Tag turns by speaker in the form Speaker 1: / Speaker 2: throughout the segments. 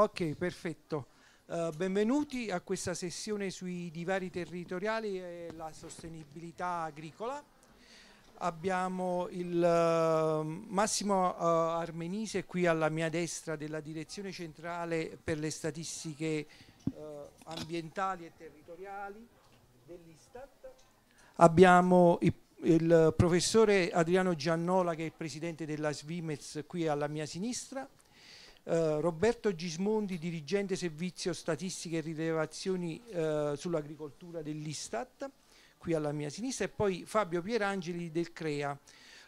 Speaker 1: Ok, perfetto. Uh, benvenuti a questa sessione sui divari territoriali e la sostenibilità agricola. Abbiamo il uh, Massimo uh, Armenise qui alla mia destra della Direzione Centrale per le Statistiche Ambientali e Territoriali dell'Istat. Abbiamo il, il professore Adriano Giannola che è il presidente della Svimez qui alla mia sinistra eh, Roberto Gismondi, dirigente servizio statistiche e rilevazioni eh, sull'agricoltura dell'Istat, qui alla mia sinistra, e poi Fabio Pierangeli del CREA.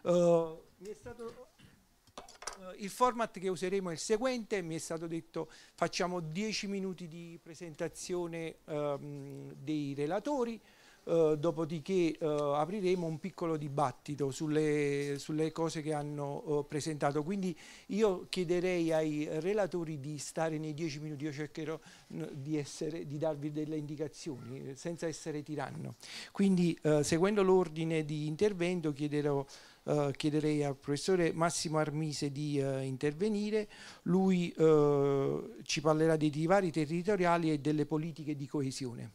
Speaker 1: Uh, stato, eh, il format che useremo è il seguente, mi è stato detto facciamo 10 minuti di presentazione um, dei relatori, eh, dopodiché eh, apriremo un piccolo dibattito sulle, sulle cose che hanno eh, presentato. Quindi io chiederei ai relatori di stare nei dieci minuti, io cercherò di, essere, di darvi delle indicazioni senza essere tiranno. Quindi eh, seguendo l'ordine di intervento chiederò Uh, chiederei al professore Massimo Armise di uh, intervenire, lui uh, ci parlerà dei divari territoriali e delle politiche
Speaker 2: di coesione.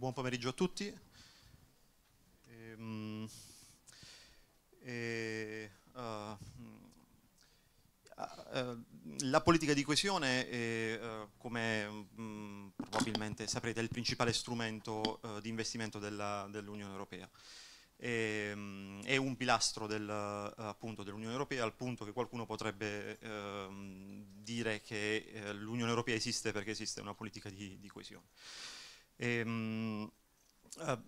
Speaker 2: buon pomeriggio a tutti. Ehm, e, e, uh, mm, uh, la politica di coesione è, uh, come mm, probabilmente saprete, è il principale strumento uh, di investimento dell'Unione dell Europea. Ehm, è un pilastro del, dell'Unione Europea al punto che qualcuno potrebbe ehm, dire che l'Unione Europea esiste perché esiste una politica di, di coesione. Ehm, eh,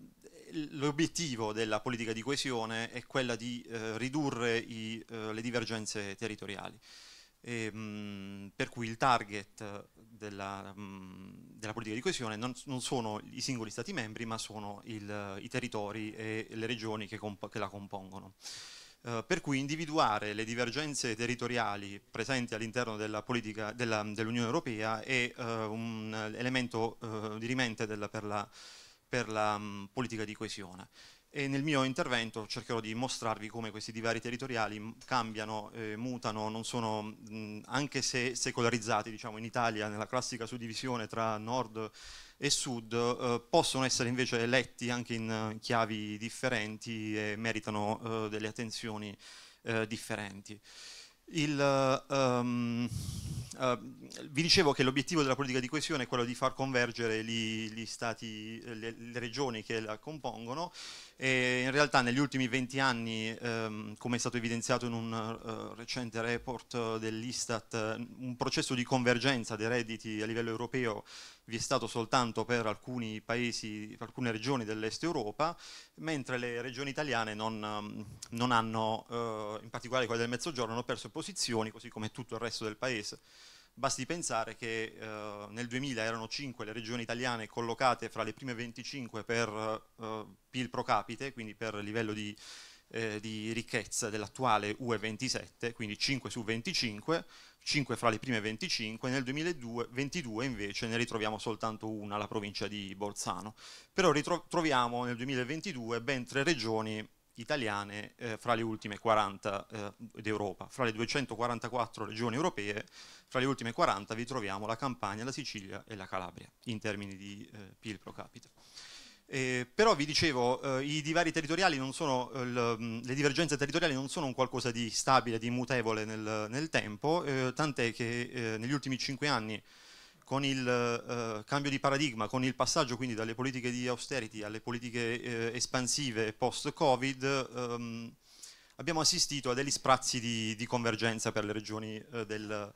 Speaker 2: L'obiettivo della politica di coesione è quella di eh, ridurre i, eh, le divergenze territoriali, e, ehm, mh, per cui il target della, mh, mm, della politica di coesione non, non, sono i singoli Stati membri, ma sono il, i territori e le regioni che, che la compongono. Eh, per cui individuare le divergenze territoriali presenti all'interno dell'Unione dell Europea è eh, un elemento eh, dirimente della, per la, per la mh, mm, politica di coesione e nel mio intervento cercherò di mostrarvi come questi divari territoriali cambiano, eh, mutano, non sono mh, anche se secolarizzati diciamo, in Italia nella classica suddivisione tra nord e sud, eh, possono essere invece letti anche in eh, chiavi differenti e meritano eh, delle attenzioni eh, differenti. Il, um, uh, vi dicevo che l'obiettivo della politica di coesione è quello di far convergere gli, gli stati, le, le, regioni che la compongono e in realtà negli ultimi 20 anni, um, come è stato evidenziato in un uh, recente report dell'Istat, un processo di convergenza dei redditi a livello europeo vi è stato soltanto per alcuni paesi, per alcune regioni dell'est Europa, mentre le regioni italiane non, ehm, non hanno, eh, in particolare quelle del Mezzogiorno, hanno perso posizioni, così come tutto il resto del paese. Basti pensare che eh, nel 2000 erano 5 le regioni italiane collocate fra le prime 25 per eh, PIL pro capite, quindi per livello di, eh, di ricchezza dell'attuale UE27, quindi 5 su 25, 5 fra le prime 25, nel 2022 invece ne ritroviamo soltanto una, la provincia di Bolzano. Però ritroviamo nel 2022 ben tre regioni italiane eh, fra le ultime 40 eh, d'Europa. Fra le 244 regioni europee, fra le ultime 40 vi troviamo la Campania, la Sicilia e la Calabria, in termini di eh, PIL pro capite. Eh, però vi dicevo, eh, i divari territoriali non sono, eh, l, mm, le divergenze territoriali non sono un qualcosa di stabile, di immutevole nel, nel tempo, eh, tant'è che eh, negli ultimi cinque anni con il eh, cambio di paradigma, con il passaggio quindi dalle politiche di austerity alle politiche eh, espansive post-Covid, ehm, abbiamo assistito a degli sprazzi di, di convergenza per le regioni eh, del,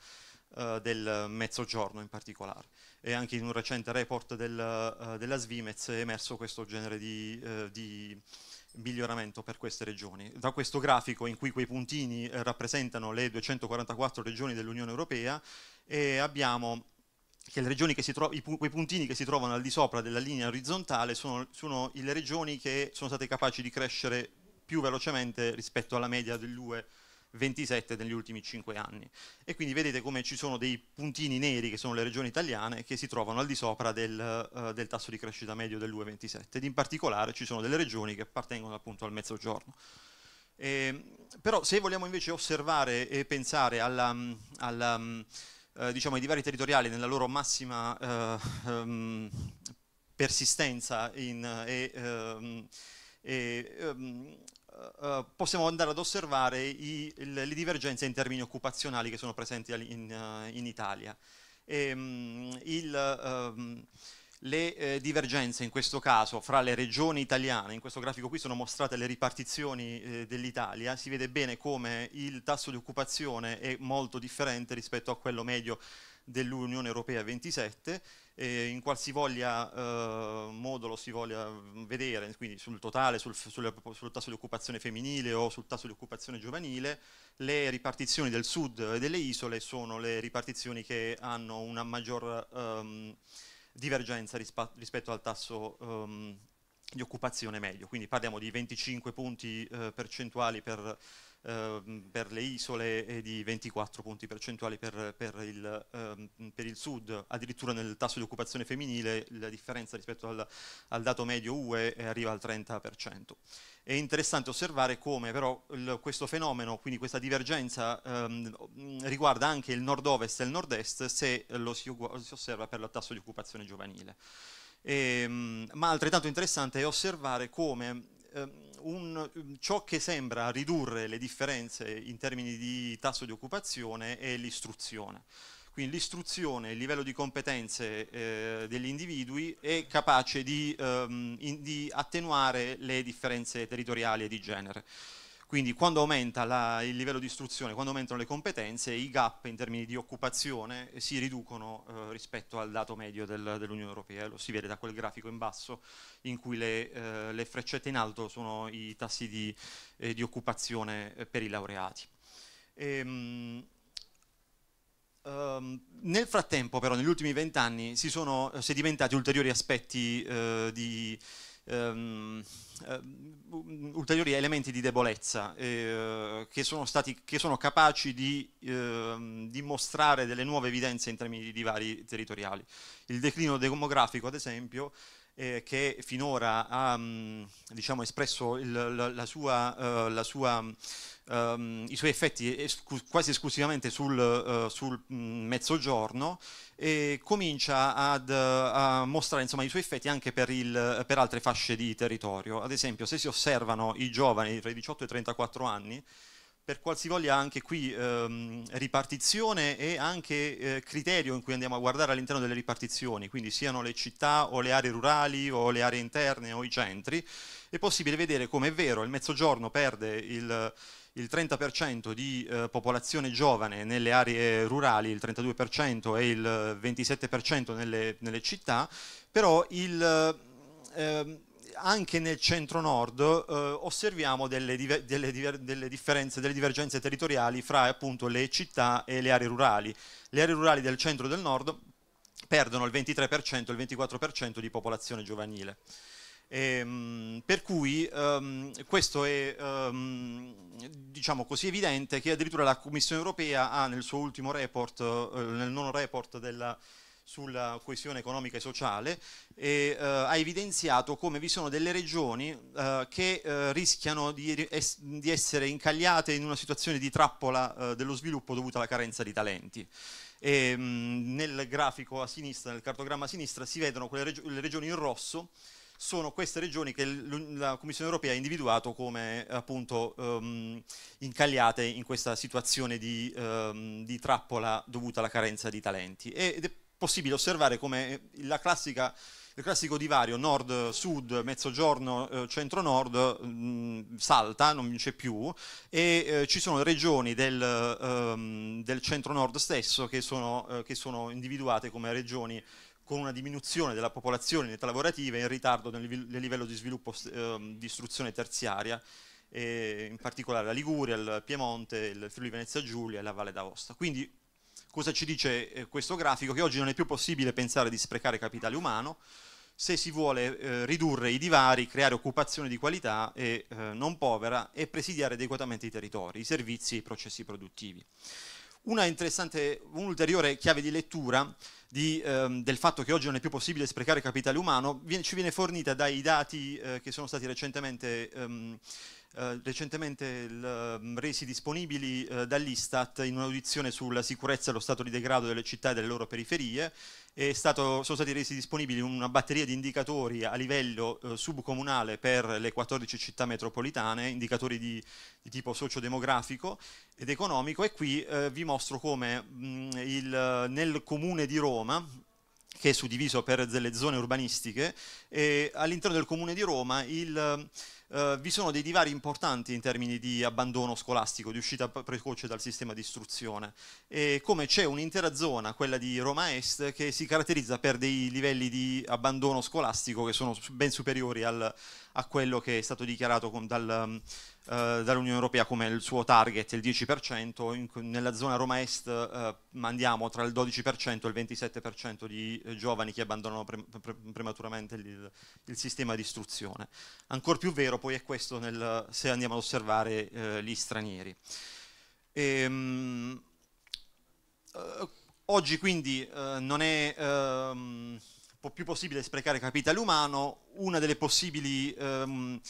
Speaker 2: eh, del mezzogiorno in particolare. E anche in un recente report del, eh, della Svimez è emerso questo genere di, eh, di, miglioramento per queste regioni. Da questo grafico in cui quei puntini eh, rappresentano le 244 regioni dell'Unione Europea e abbiamo che le regioni che si trovano, quei puntini che si trovano al di sopra della linea orizzontale sono, sono le regioni che sono state capaci di crescere più velocemente rispetto alla media dell'UE 27 negli ultimi 5 anni. E quindi vedete come ci sono dei puntini neri che sono le regioni italiane che si trovano al di sopra del, uh, del tasso di crescita medio dell'U27 ed in particolare ci sono delle regioni che appartengono appunto al mezzogiorno. Eh, però se vogliamo invece osservare e pensare alla, alla, eh, diciamo, ai divari territoriali nella loro massima eh, um, persistenza in, e, um, e um, uh, possiamo andare ad osservare i, le, le, divergenze in termini occupazionali che sono presenti in, eh, in Italia. E, um, il, um, le eh, divergenze in questo caso fra le regioni italiane, in questo grafico qui sono mostrate le ripartizioni eh, dell'Italia, si vede bene come il tasso di occupazione è molto differente rispetto a quello medio dell'Unione Europea 27 eh, in qualsivoglia eh, modo lo si voglia vedere, quindi sul totale, sul, sul, sul, tasso di occupazione femminile o sul tasso di occupazione giovanile, le ripartizioni del sud e delle isole sono le ripartizioni che hanno una maggior ehm, divergenza rispetto al tasso ehm, di occupazione medio, quindi parliamo di 25 punti eh, percentuali per Ehm, per le isole e di 24 punti percentuali per, per, il, ehm, per, il, sud, addirittura nel tasso di occupazione femminile la differenza rispetto al, al dato medio UE arriva al 30%. È interessante osservare come però il, questo fenomeno, quindi questa divergenza, ehm, riguarda anche il nord-ovest e il nord-est se lo si, si osserva per il tasso di occupazione giovanile. E, ehm, ma altrettanto interessante è osservare come ehm, un, mm, ciò che sembra ridurre le differenze in termini di tasso di occupazione è l'istruzione. Quindi l'istruzione, il livello di competenze eh, degli individui è capace di, ehm, in, di attenuare le differenze territoriali e di genere. Quindi quando aumenta la, il livello di istruzione, quando aumentano le competenze, i gap in termini di occupazione si riducono eh, rispetto al dato medio del, dell'Unione Europea, lo si vede da quel grafico in basso in cui le, eh, le freccette in alto sono i tassi di, eh, di occupazione eh, per i laureati. Ehm, Um, nel frattempo però, negli ultimi vent'anni, si sono eh, sedimentati ulteriori aspetti uh, di, Ehm, ehm, ulteriori elementi di debolezza eh, che, sono stati, che, sono capaci di eh, dimostrare delle nuove evidenze in termini di divari territoriali. Il declino demografico, ad esempio, eh, che finora ha mm, diciamo, espresso il, la, la, sua, eh, la sua Um, i suoi effetti escu quasi esclusivamente sul, uh, sul mm, mezzogiorno e comincia ad, eh, a mostrare insomma, i suoi effetti anche per, il, per, altre fasce di territorio. Ad esempio, se si osservano i giovani tra i 18 e i 34 anni, per qualsivoglia anche qui ehm, ripartizione e anche eh, criterio in cui andiamo a guardare all'interno delle ripartizioni, quindi siano le città o le aree rurali o le aree interne o i centri, è possibile vedere come è vero il mezzogiorno perde il il 30% di eh, popolazione giovane nelle aree rurali, il 32% e il 27% nelle, nelle, città, però il, eh, anche nel centro-nord eh, osserviamo delle, diver, delle, diver, delle, differenze, delle divergenze territoriali fra appunto, le città e le aree rurali. Le aree rurali del centro e del nord perdono il 23% e il 24% di popolazione giovanile. E, ehm, mh, per cui um, questo è um, diciamo così evidente che addirittura la Commissione europea ha nel suo ultimo report, eh, nel nono report della, sulla coesione economica e sociale, e, eh, ha evidenziato come vi sono delle regioni eh, che eh, rischiano di, es di, essere incagliate in una situazione di trappola eh, dello sviluppo dovuta alla carenza di talenti. E, mh, mm, nel grafico a sinistra, nel cartogramma a sinistra, si vedono quelle reg le regioni in rosso sono queste regioni che la Commissione europea ha individuato come appunto um, incagliate in questa situazione di, um, di, trappola dovuta alla carenza di talenti. Ed è possibile osservare come eh, classica, il classico divario nord-sud, mezzogiorno, eh, centro-nord mh, mm, salta, non c'è più, e eh, ci sono regioni del, um, del centro-nord stesso che sono, eh, che sono individuate come regioni con una diminuzione della popolazione in età lavorativa e in ritardo nel, livello di sviluppo eh, di istruzione terziaria, in particolare la Liguria, il Piemonte, il Friuli Venezia Giulia e la Valle d'Aosta. Quindi cosa ci dice eh, questo grafico? Che oggi non è più possibile pensare di sprecare capitale umano se si vuole eh, ridurre i divari, creare occupazione di qualità e eh, non povera e presidiare adeguatamente i territori, i servizi e i processi produttivi. Una un ulteriore chiave di lettura di, ehm, del fatto che oggi non è più possibile sprecare capitale umano viene, ci viene fornita dai dati eh, che sono stati recentemente, ehm, eh, recentemente ehm, resi disponibili eh, dall'Istat in un'audizione sulla sicurezza e lo stato di degrado delle città e delle loro periferie Stato, sono stati resi disponibili una batteria di indicatori a livello eh, subcomunale per le 14 città metropolitane, indicatori di, di tipo sociodemografico ed economico e qui eh, vi mostro come mh, mm, il, nel comune di Roma, che è suddiviso per delle zone urbanistiche, all'interno del comune di Roma il eh, vi sono dei divari importanti in termini di abbandono scolastico, di uscita precoce dal sistema di istruzione, e come c'è un'intera zona, quella di Roma Est, che si caratterizza per dei livelli di abbandono scolastico che sono ben superiori al, a quello che è stato dichiarato con, dal eh, dall'Unione Europea come il suo target, il 10%, in, nella zona Roma Est eh, mandiamo tra il 12% e il 27% di eh, giovani che abbandonano pre pre prematuramente il, il, sistema di istruzione. Ancora più vero poi è questo nel, se andiamo ad osservare eh, gli stranieri. Ehm, eh, oggi quindi non è... Ehm, più possibile sprecare capitale umano, una delle possibili ehm,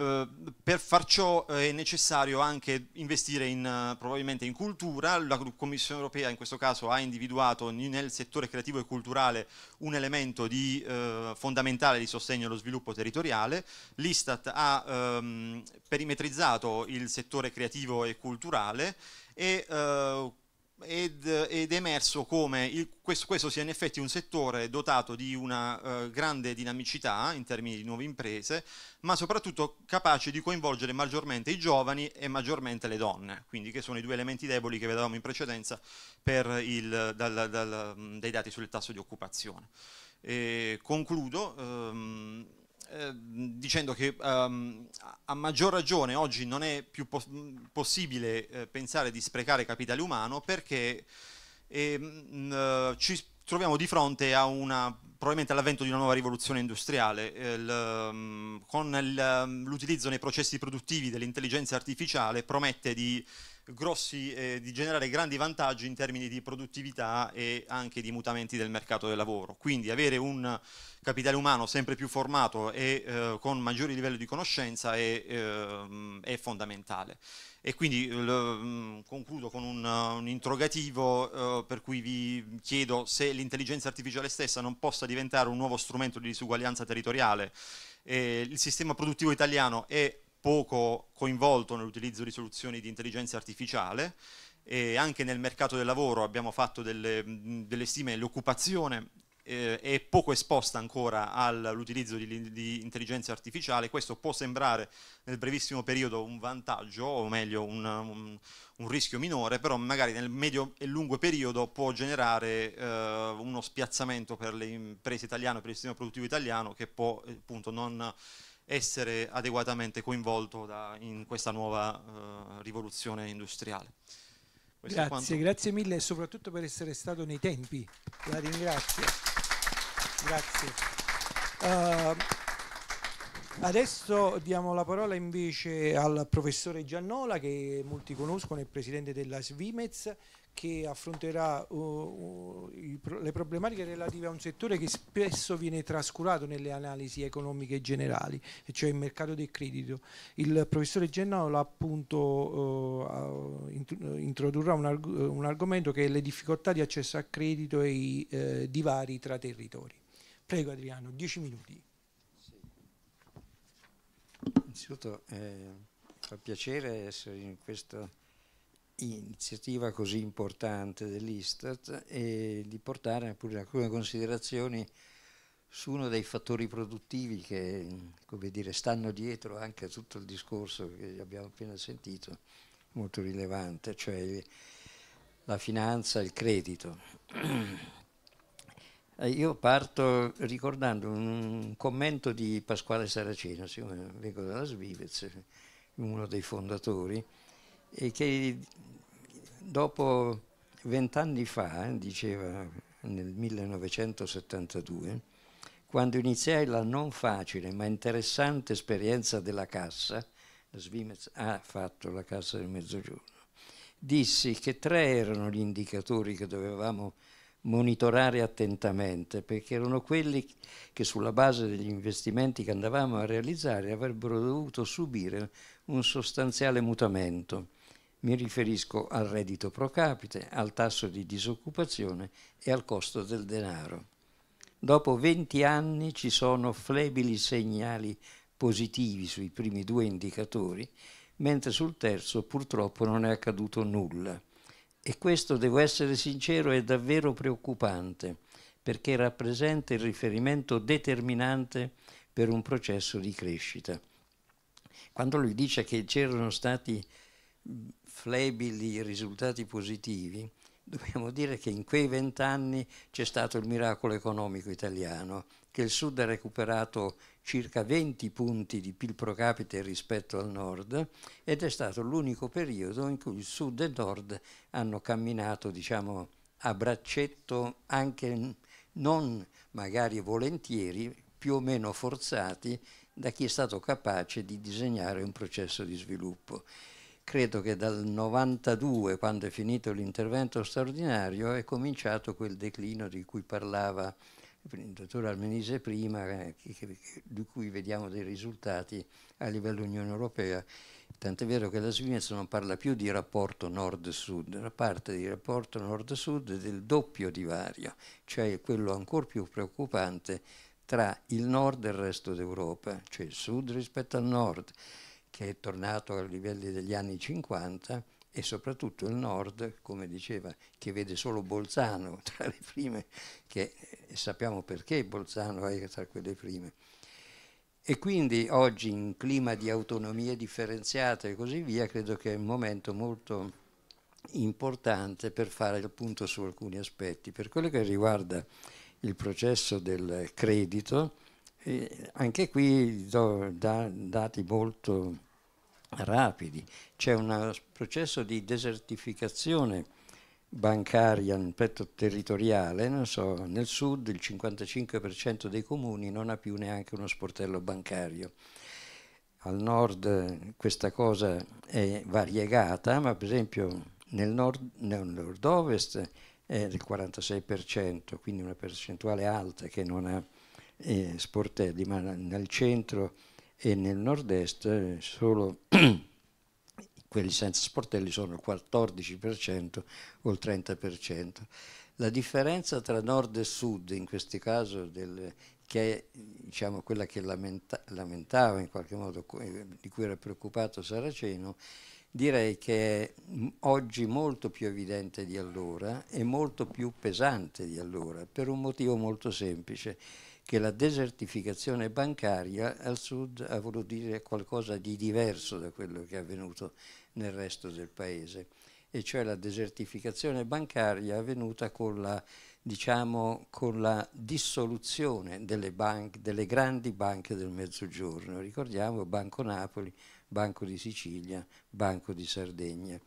Speaker 2: eh, per far ciò eh, è necessario anche investire in, eh, probabilmente in cultura, la Commissione europea in questo caso ha individuato nel settore creativo e culturale un elemento di, eh, fondamentale di sostegno allo sviluppo territoriale, l'Istat ha ehm, perimetrizzato il settore creativo e culturale e eh, ed, ed è emerso come il, questo, questo, sia in effetti un settore dotato di una eh, grande dinamicità in termini di nuove imprese, ma soprattutto capace di coinvolgere maggiormente i giovani e maggiormente le donne, quindi che sono i due elementi deboli che vedevamo in precedenza per il, dal, dal, dai dati sul tasso di occupazione. E concludo. Ehm, Ehm, dicendo che um, a maggior ragione oggi non è più pos mm, possibile eh, pensare di sprecare capitale umano perché eh, mh, ci troviamo di fronte a una, probabilmente all'avvento di una nuova rivoluzione industriale, il, eh, mm, con mm, l'utilizzo nei processi produttivi dell'intelligenza artificiale promette di, grossi, eh, di generare grandi vantaggi in termini di produttività e anche di mutamenti del mercato del lavoro. Quindi avere un capitale umano sempre più formato e eh, con maggiori livelli di conoscenza è, eh, è fondamentale. E quindi eh, l, mm, concludo con un, un interrogativo eh, per cui vi chiedo se l'intelligenza artificiale stessa non possa diventare un nuovo strumento di disuguaglianza territoriale. il sistema produttivo italiano è poco coinvolto nell'utilizzo di soluzioni di intelligenza artificiale e anche nel mercato del lavoro abbiamo fatto delle, mm, delle stime dell'occupazione eh, è poco esposta ancora all'utilizzo di, di, intelligenza artificiale, questo può sembrare nel brevissimo periodo un vantaggio, o meglio un, un, un rischio minore, però magari nel medio e lungo periodo può generare eh, uno spiazzamento per le imprese italiane, per il sistema produttivo italiano che può appunto non essere adeguatamente coinvolto da, in questa nuova eh, rivoluzione industriale. Questo grazie,
Speaker 1: grazie mille e soprattutto per essere stato nei tempi. La ringrazio. Grazie. Uh, adesso diamo la parola invece al professore Giannola che molti conoscono, è presidente della Svimez che affronterà uh, uh, i, le problematiche relative a un settore che spesso viene trascurato nelle analisi economiche generali, cioè il mercato del credito. Il professore Gennaola appunto uh, uh int introdurrà un, arg un, argomento che è le difficoltà di accesso al credito e i eh, divari tra territori.
Speaker 3: Prego Adriano,
Speaker 1: dieci minuti. Sì.
Speaker 4: Innanzitutto eh, fa piacere essere in questa iniziativa così importante dell'Istat e di portare pure alcune considerazioni su uno dei fattori produttivi che dire, stanno dietro anche a tutto il discorso che abbiamo appena sentito, molto rilevante, cioè la finanza, e il credito. Eh, io parto ricordando un commento di Pasquale Saraceno, eh, vengo dalla Svivez, uno dei fondatori, e che dopo vent'anni fa, diceva nel 1972, quando iniziai la non facile ma interessante esperienza della cassa, la Svimez ha fatto la cassa del mezzogiorno, dissi che tre erano gli indicatori che dovevamo monitorare attentamente, perché erano quelli che sulla base degli investimenti che andavamo a realizzare avrebbero dovuto subire un sostanziale mutamento. Mi riferisco al reddito pro capite, al tasso di disoccupazione e al costo del denaro. Dopo 20 anni ci sono flebili segnali positivi sui primi due indicatori, mentre sul terzo purtroppo non è accaduto nulla. E questo, devo essere sincero, è davvero preoccupante perché rappresenta il riferimento determinante per un processo di crescita. Quando lui dice che c'erano stati flebili risultati positivi, dobbiamo dire che in quei vent'anni c'è stato il miracolo economico italiano, che il Sud ha recuperato circa 20 punti di PIL pro capite rispetto al nord ed è stato l'unico periodo in cui il sud e il nord hanno camminato diciamo, a braccetto anche non magari volentieri, più o meno forzati da chi è stato capace di disegnare un processo di sviluppo. Credo che dal 92, quando è finito l'intervento straordinario, è cominciato quel declino di cui parlava il dottor Almenise prima, eh, di cui vediamo dei risultati a livello Unione Europea, tant'è vero che la Svizzera non parla più di rapporto nord-sud, parte di rapporto nord-sud del doppio divario, cioè quello ancora più preoccupante tra il nord e il resto d'Europa, cioè il sud rispetto al nord, che è tornato ai livelli degli anni 50 e soprattutto il nord, come diceva, che vede solo Bolzano tra le prime, che e sappiamo perché Bolzano è tra quelle prime. E quindi oggi in clima di autonomie differenziate e così via, credo che è un momento molto importante per fare il punto su alcuni aspetti. Per quello che riguarda il processo del credito, eh, anche qui do da, dati molto rapidi, c'è un processo di desertificazione bancaria, un petto territoriale, so, nel sud il 55% dei comuni non ha più neanche uno sportello bancario. Al nord eh, questa cosa è variegata, ma per esempio nel nord, nord ovest è del 46%, quindi una percentuale alta che non ha eh, sportelli, ma nel centro e nel nord-est eh, solo quelli senza sportelli sono il 14% o il 30%. La differenza tra nord e sud, in questo caso, del, che è diciamo, quella che lamenta, lamentava in qualche modo, eh, di cui era preoccupato Saraceno, direi che è oggi molto più evidente di allora e molto più pesante di allora, per un motivo molto semplice che la desertificazione bancaria al sud ha voluto dire qualcosa di diverso da quello che è avvenuto nel resto del paese, e cioè la desertificazione bancaria è avvenuta con la, diciamo, con la dissoluzione delle, banche, delle grandi banche del Mezzogiorno. Ricordiamo Banco Napoli, Banco di Sicilia, Banco di Sardegna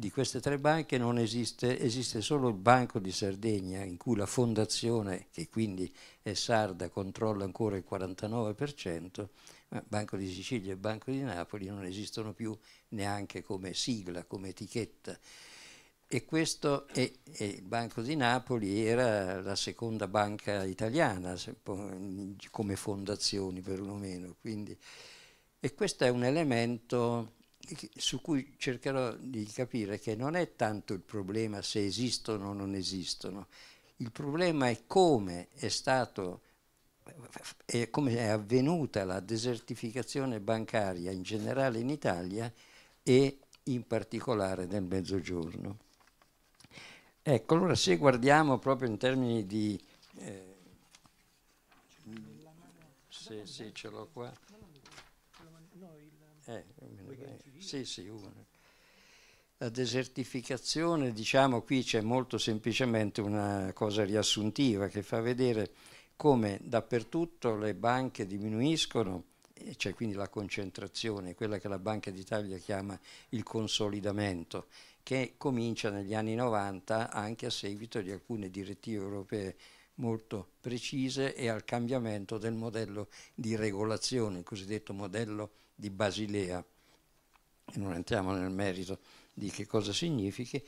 Speaker 4: di queste tre banche non esiste, esiste solo il Banco di Sardegna in cui la fondazione, che quindi è sarda, controlla ancora il 49%, ma Banco di Sicilia e Banco di Napoli non esistono più neanche come sigla, come etichetta. E questo è, è il Banco di Napoli era la seconda banca italiana come fondazioni perlomeno. Quindi. E questo è un elemento su cui cercherò di capire che non è tanto il problema se esistono o non esistono, il problema è come è stato eh, è come è avvenuta la desertificazione bancaria in generale in Italia e in particolare nel Mezzogiorno. Ecco, allora se guardiamo proprio in termini di... Eh, se, se ce l'ho qua. Eh, sì, sì, la desertificazione, diciamo qui c'è molto semplicemente una cosa riassuntiva che fa vedere come dappertutto le banche diminuiscono, e c'è quindi la concentrazione, quella che la Banca d'Italia chiama il consolidamento, che comincia negli anni 90 anche a seguito di alcune direttive europee molto precise e al cambiamento del modello di regolazione, il cosiddetto modello di Basilea non entriamo nel merito di che cosa significhi,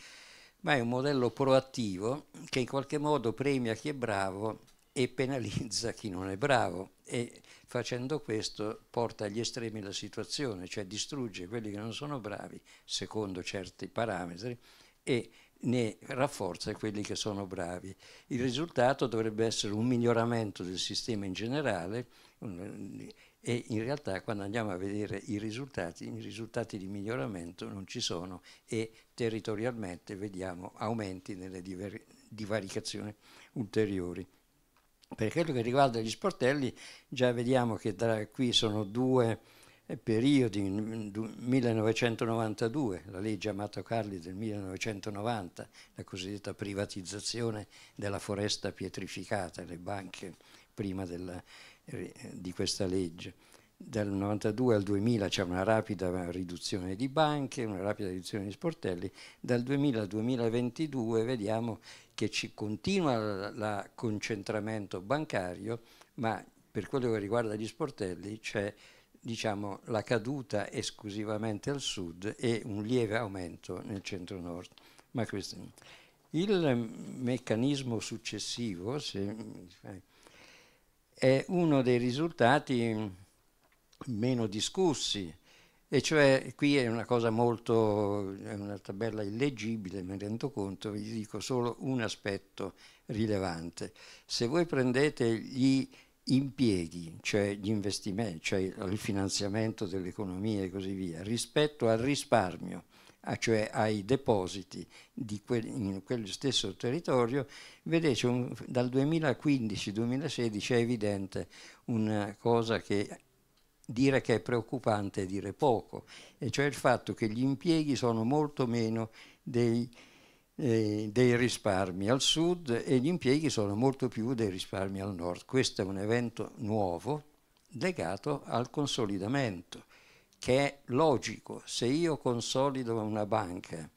Speaker 4: ma è un modello proattivo che in qualche modo premia chi è bravo e penalizza chi non è bravo e facendo questo porta agli estremi la situazione, cioè distrugge quelli che non sono bravi secondo certi parametri e ne rafforza quelli che sono bravi. Il risultato dovrebbe essere un miglioramento del sistema in generale e in realtà quando andiamo a vedere i risultati, i risultati di miglioramento non ci sono e territorialmente vediamo aumenti nelle diver- divaricazioni ulteriori. Per quello che riguarda gli sportelli, già vediamo che da qui sono due eh, periodi, 1992, la legge Amato Carli del 1990, la cosiddetta privatizzazione della foresta pietrificata, le banche prima della eh, di questa legge. Dal 92 al 2000 c'è una rapida riduzione di banche, una rapida riduzione di sportelli, dal 2000 al 2022 vediamo che ci continua il concentramento bancario, ma per quello che riguarda gli sportelli c'è diciamo, la caduta esclusivamente al sud e un lieve aumento nel centro-nord. Ma questo, il meccanismo successivo, se, è uno dei risultati meno discussi. E cioè, qui è una cosa molto, è una tabella illeggibile, mi rendo conto, vi dico solo un aspetto rilevante. Se voi prendete gli impieghi, cioè gli investimenti, cioè il finanziamento dell'economia e così via, rispetto al risparmio, Ah, cioè ai depositi di quel, in quello stesso territorio, vedete un, dal 2015-2016 è evidente una cosa che dire che è preoccupante è dire poco, e cioè il fatto che gli impieghi sono molto meno dei, eh, dei, risparmi al sud e gli impieghi sono molto più dei risparmi al nord. Questo è un evento nuovo legato al consolidamento che è logico, se io consolido una banca,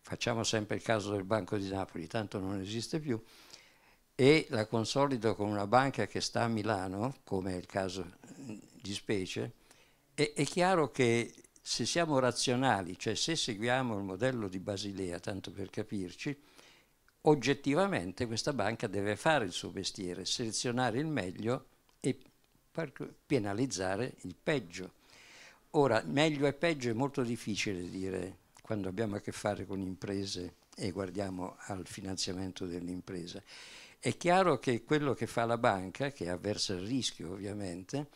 Speaker 4: facciamo sempre il caso del Banco di Napoli, tanto non esiste più, e la consolido con una banca che sta a Milano, come è il caso di specie, è, è chiaro che se siamo razionali, cioè se seguiamo il modello di Basilea, tanto per capirci, oggettivamente questa banca deve fare il suo mestiere, selezionare il meglio e penalizzare il peggio. Ora, meglio e peggio è molto difficile dire quando abbiamo a che fare con imprese e guardiamo al finanziamento dell'impresa. È chiaro che quello che fa la banca, che avversa il rischio ovviamente,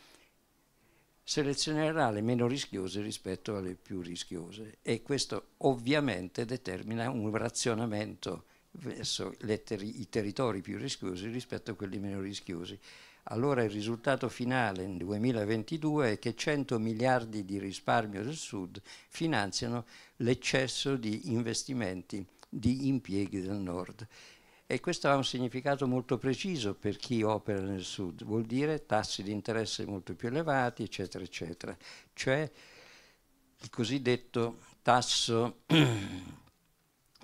Speaker 4: selezionerà le meno rischiose rispetto alle più rischiose e questo ovviamente determina un razionamento verso ter i territori più rischiosi rispetto a quelli meno rischiosi allora il risultato finale nel 2022 è che 100 miliardi di risparmio del Sud finanziano l'eccesso di investimenti di impieghi del Nord. E questo ha un significato molto preciso per chi opera nel Sud, vuol dire tassi di interesse molto più elevati, eccetera, eccetera. Cioè il cosiddetto tasso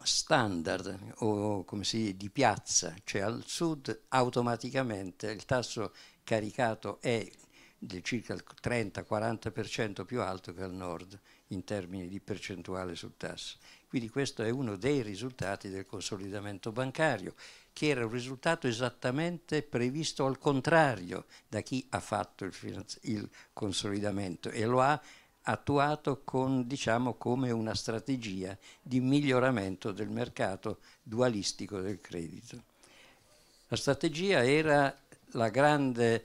Speaker 4: standard o come si dice, di piazza, cioè al sud automaticamente il tasso caricato è di circa il 30-40% più alto che al nord in termini di percentuale sul tasso. Quindi questo è uno dei risultati del consolidamento bancario, che era un risultato esattamente previsto al contrario da chi ha fatto il, il consolidamento e lo ha attuato con, diciamo, come una strategia di miglioramento del mercato dualistico del credito. La strategia era la grande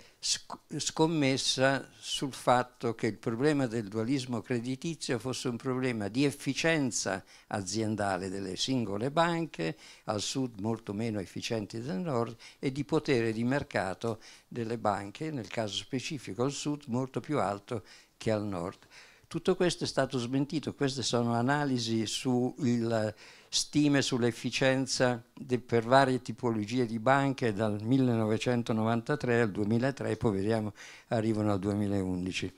Speaker 4: scommessa sul fatto che il problema del dualismo creditizio fosse un problema di efficienza aziendale delle singole banche, al sud molto meno efficienti del nord, e di potere di mercato delle banche, nel caso specifico al sud molto più alto che al nord. Tutto questo è stato smentito, queste sono analisi su stime sull'efficienza per varie tipologie di banche dal 1993 al 2003, poi vediamo, arrivano al 2011.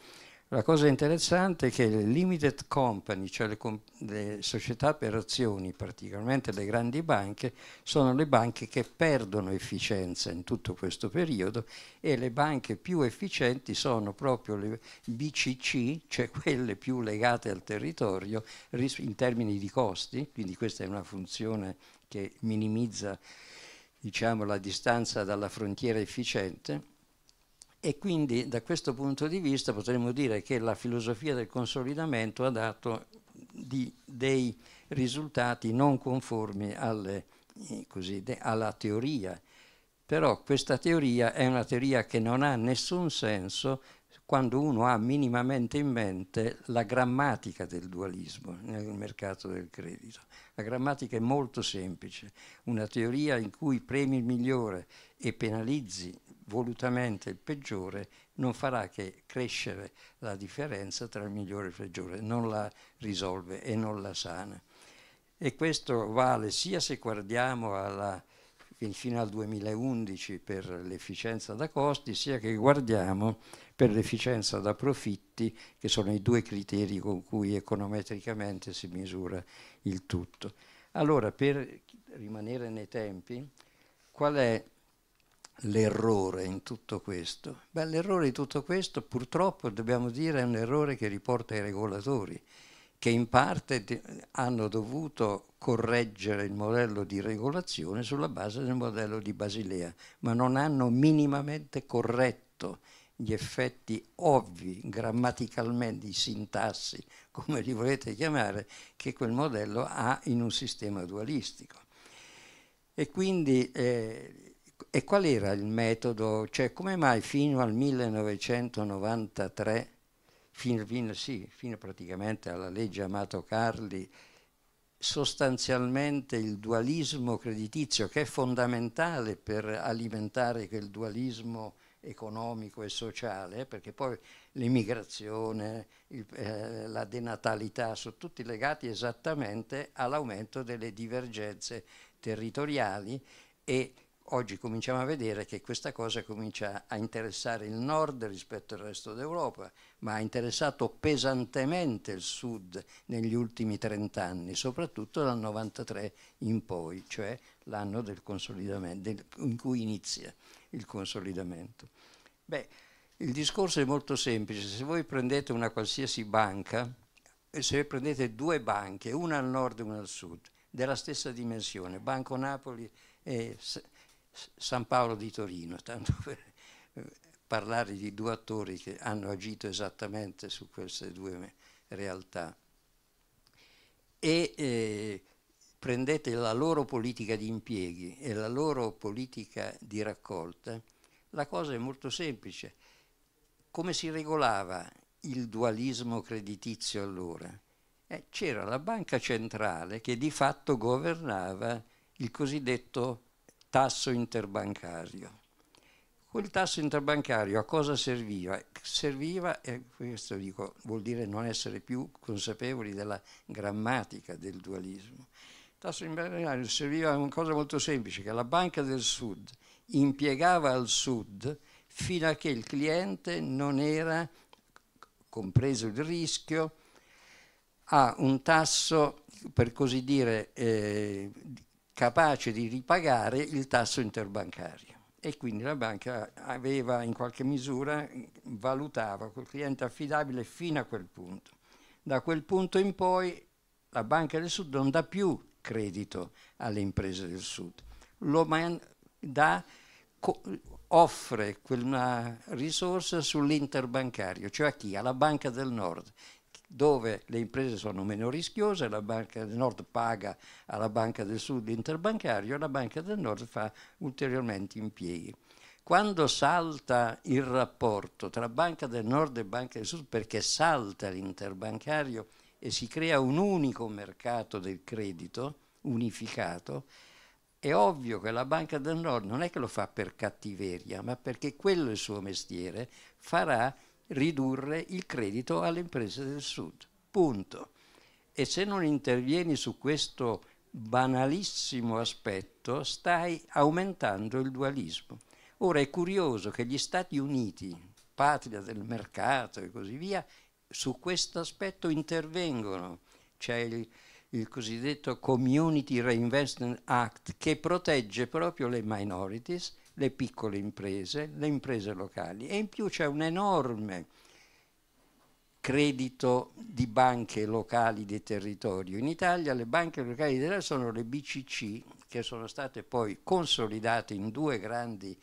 Speaker 4: La cosa interessante è che le limited company, cioè le, comp le, società per azioni, particolarmente le grandi banche, sono le banche che perdono efficienza in tutto questo periodo e le banche più efficienti sono proprio le BCC, cioè quelle più legate al territorio in termini di costi, quindi questa è una funzione che minimizza diciamo, la distanza dalla frontiera efficiente e quindi da questo punto di vista potremmo dire che la filosofia del consolidamento ha dato di, dei risultati non conformi alle, eh, de, alla teoria. Però questa teoria è una teoria che non ha nessun senso quando uno ha minimamente in mente la grammatica del dualismo nel mercato del credito. La grammatica è molto semplice, una teoria in cui premi il migliore e penalizzi volutamente il peggiore non farà che crescere la differenza tra il migliore e il peggiore, non la risolve e non la sana. E questo vale sia se guardiamo alla, fino al 2011 per l'efficienza da costi, sia che guardiamo per l'efficienza da profitti, che sono i due criteri con cui econometricamente si misura il tutto. Allora, per rimanere nei tempi, qual è l'errore in tutto questo? Beh, l'errore in tutto questo purtroppo dobbiamo dire è un errore che riporta i regolatori, che in parte hanno dovuto correggere il modello di regolazione sulla base del modello di Basilea, ma non hanno minimamente corretto gli effetti ovvi, grammaticalmente, i sintassi, come li volete chiamare, che quel modello ha in un sistema dualistico. E quindi eh, e qual era il metodo? Cioè, come mai fino al 1993, fino, fino, sì, fino praticamente alla legge Amato Carli, sostanzialmente il dualismo creditizio, che è fondamentale per alimentare quel dualismo economico e sociale, perché poi l'immigrazione, il, eh, la denatalità sono tutti legati esattamente all'aumento delle divergenze territoriali e Oggi cominciamo a vedere che questa cosa comincia a interessare il nord rispetto al resto d'Europa, ma ha interessato pesantemente il sud negli ultimi 30 anni, soprattutto dal 93 in poi, cioè l'anno del consolidamento, del, in cui inizia il consolidamento. Beh, il discorso è molto semplice, se voi prendete una qualsiasi banca, eh, se prendete due banche, una al nord e una al sud, della stessa dimensione, Banco Napoli e San Paolo di Torino, tanto per eh, parlare di due attori che hanno agito esattamente su queste due realtà. E eh, prendete la loro politica di impieghi e la loro politica di raccolta, la cosa è molto semplice. Come si regolava il dualismo creditizio allora? Eh, c'era la banca centrale che di fatto governava il cosiddetto tasso interbancario. Quel tasso interbancario a cosa serviva? Serviva, e questo dico, vuol dire non essere più consapevoli della grammatica del dualismo. Il tasso interbancario serviva a una cosa molto semplice, che la Banca del Sud impiegava al Sud fino a che il cliente non era, compreso il rischio, a un tasso, per così dire, eh, capace di ripagare il tasso interbancario e quindi la banca aveva in qualche misura valutava col cliente affidabile fino a quel punto. Da quel punto in poi la Banca del Sud non dà più credito alle imprese del Sud, lo dà, offre una risorsa sull'interbancario, cioè a chi? Alla Banca del Nord dove le imprese sono meno rischiose, la Banca del Nord paga alla Banca del Sud interbancario e la Banca del Nord fa ulteriormente impieghi. Quando salta il rapporto tra Banca del Nord e Banca del Sud, perché salta l'interbancario e si crea un unico mercato del credito unificato, è ovvio che la Banca del Nord non è che lo fa per cattiveria, ma perché quello è il suo mestiere, farà ridurre il credito alle imprese del Sud. Punto. E se non intervieni su questo banalissimo aspetto, stai aumentando il dualismo. Ora è curioso che gli Stati Uniti, patria del mercato e così via, su questo aspetto intervengono. C'è il, il cosiddetto Community Reinvestment Act che protegge proprio le minorities le piccole imprese, le imprese locali e in più c'è un enorme credito di banche locali di territorio. In Italia le banche locali di territorio sono le BCC che sono state poi consolidate in due grandi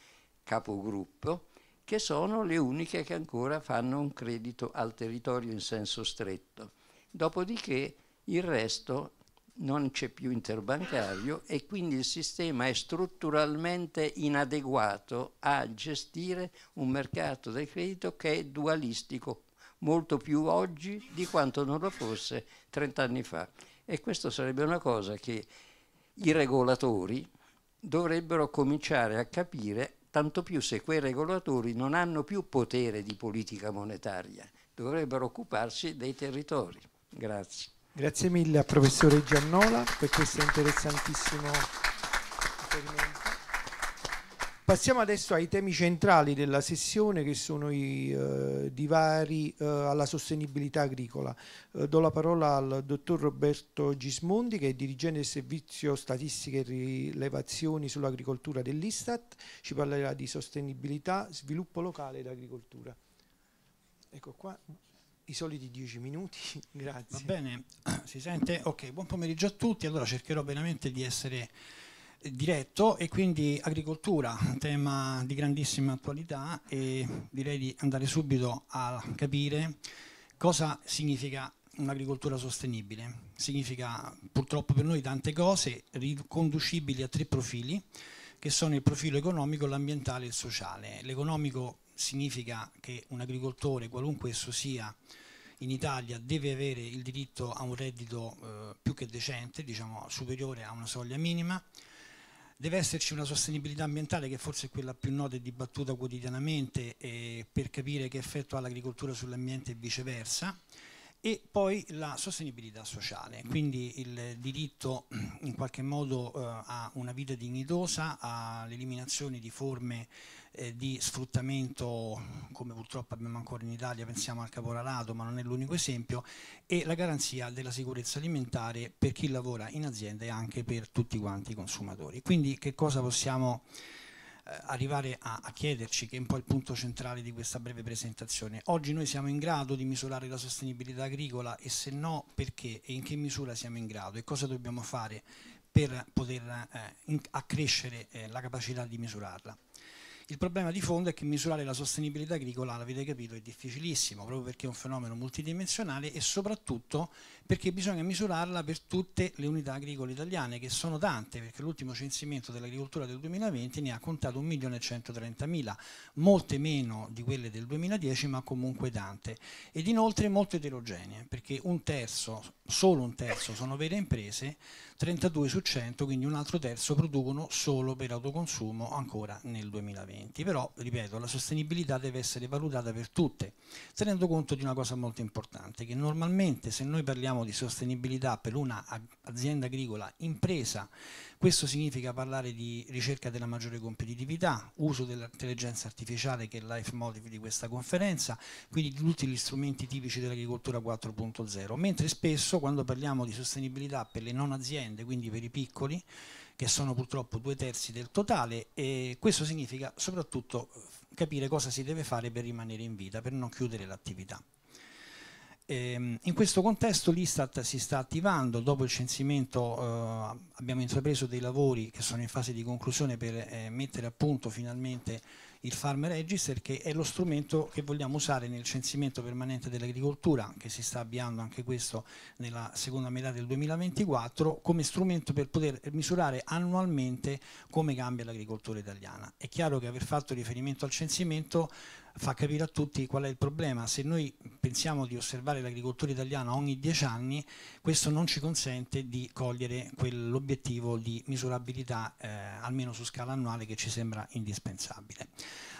Speaker 4: capogruppo che sono le uniche che ancora fanno un credito al territorio in senso stretto. Dopodiché il resto non c'è più interbancario e quindi il sistema è strutturalmente inadeguato a gestire un mercato del credito che è dualistico, molto più oggi di quanto non lo fosse 30 anni fa. E questa sarebbe una cosa che i regolatori dovrebbero cominciare a capire, tanto più se quei regolatori non hanno più potere di politica monetaria, dovrebbero occuparsi dei territori. Grazie.
Speaker 1: Grazie mille a professore Giannola per questo interessantissimo
Speaker 5: riferimento.
Speaker 1: Passiamo adesso ai temi centrali della sessione che sono i eh, divari eh, alla sostenibilità agricola. Eh, do la parola al dottor Roberto Gismondi che è dirigente del servizio statistiche e rilevazioni sull'agricoltura dell'Istat, ci parlerà di sostenibilità, sviluppo locale ed agricoltura. Ecco qua i soliti dieci minuti, grazie. Va
Speaker 3: bene, si sente? Ok, buon pomeriggio a tutti, allora cercherò veramente di essere eh, diretto e quindi agricoltura, un tema di grandissima attualità e direi di andare subito a capire cosa significa un'agricoltura sostenibile. Significa purtroppo per noi tante cose riconducibili a tre profili che sono il profilo economico, l'ambientale e il sociale. L'economico significa che un agricoltore, qualunque esso sia, in Italia deve avere il diritto a un reddito eh, più che decente, diciamo superiore a una soglia minima, deve esserci una sostenibilità ambientale che forse è quella più nota e dibattuta quotidianamente eh, per capire che effetto ha l'agricoltura sull'ambiente e viceversa e poi la sostenibilità sociale, quindi il diritto in qualche modo eh, a una vita dignitosa, all'eliminazione di forme eh, di sfruttamento come purtroppo abbiamo ancora in Italia, pensiamo al caporalato ma non è l'unico esempio, e la garanzia della sicurezza alimentare per chi lavora in azienda e anche per tutti quanti i consumatori. Quindi che cosa possiamo eh, arrivare a, a, chiederci, che è un po' il punto centrale di questa breve presentazione. Oggi noi siamo in grado di misurare la sostenibilità agricola e se no perché e in che misura siamo in grado e cosa dobbiamo fare per poter eh, accrescere eh, la capacità di misurarla. Il problema di fondo è che misurare la sostenibilità agricola, l'avete capito, è difficilissimo, proprio perché è un fenomeno multidimensionale e soprattutto perché bisogna misurarla per tutte le unità agricole italiane, che sono tante, perché l'ultimo censimento dell'agricoltura del 2020 ne ha contato 1.130.000, molte meno di quelle del 2010, ma comunque tante. Ed inoltre molto eterogenee, perché un terzo, solo un terzo sono vere imprese, 32 su 100, quindi un altro terzo producono solo per autoconsumo ancora nel 2020. Però, ripeto, la sostenibilità deve essere valutata per tutte, tenendo conto di una cosa molto importante, che normalmente se noi parliamo parliamo di sostenibilità per un'azienda agricola impresa, questo significa parlare di ricerca della maggiore competitività, uso dell'intelligenza artificiale che è il life motive di questa conferenza, quindi di tutti gli strumenti tipici dell'agricoltura 4.0, mentre spesso quando parliamo di sostenibilità per le non aziende, quindi per i piccoli, che sono purtroppo due terzi del totale, e questo significa soprattutto eh, capire cosa si deve fare per rimanere in vita, per non chiudere l'attività. Ehm, in questo contesto l'Istat si sta attivando, dopo il censimento eh, abbiamo intrapreso dei lavori che sono in fase di conclusione per eh, mettere a punto finalmente il Farm Register che è lo strumento che vogliamo usare nel censimento permanente dell'agricoltura che si sta avviando anche questo nella seconda metà del 2024 come strumento per poter misurare annualmente come cambia l'agricoltura italiana. È chiaro che aver fatto riferimento al censimento fa capire a tutti qual è il problema. Se noi pensiamo di osservare l'agricoltura italiana ogni dieci anni, questo non ci consente di cogliere quell'obiettivo di misurabilità, eh, almeno su scala annuale, che ci sembra indispensabile.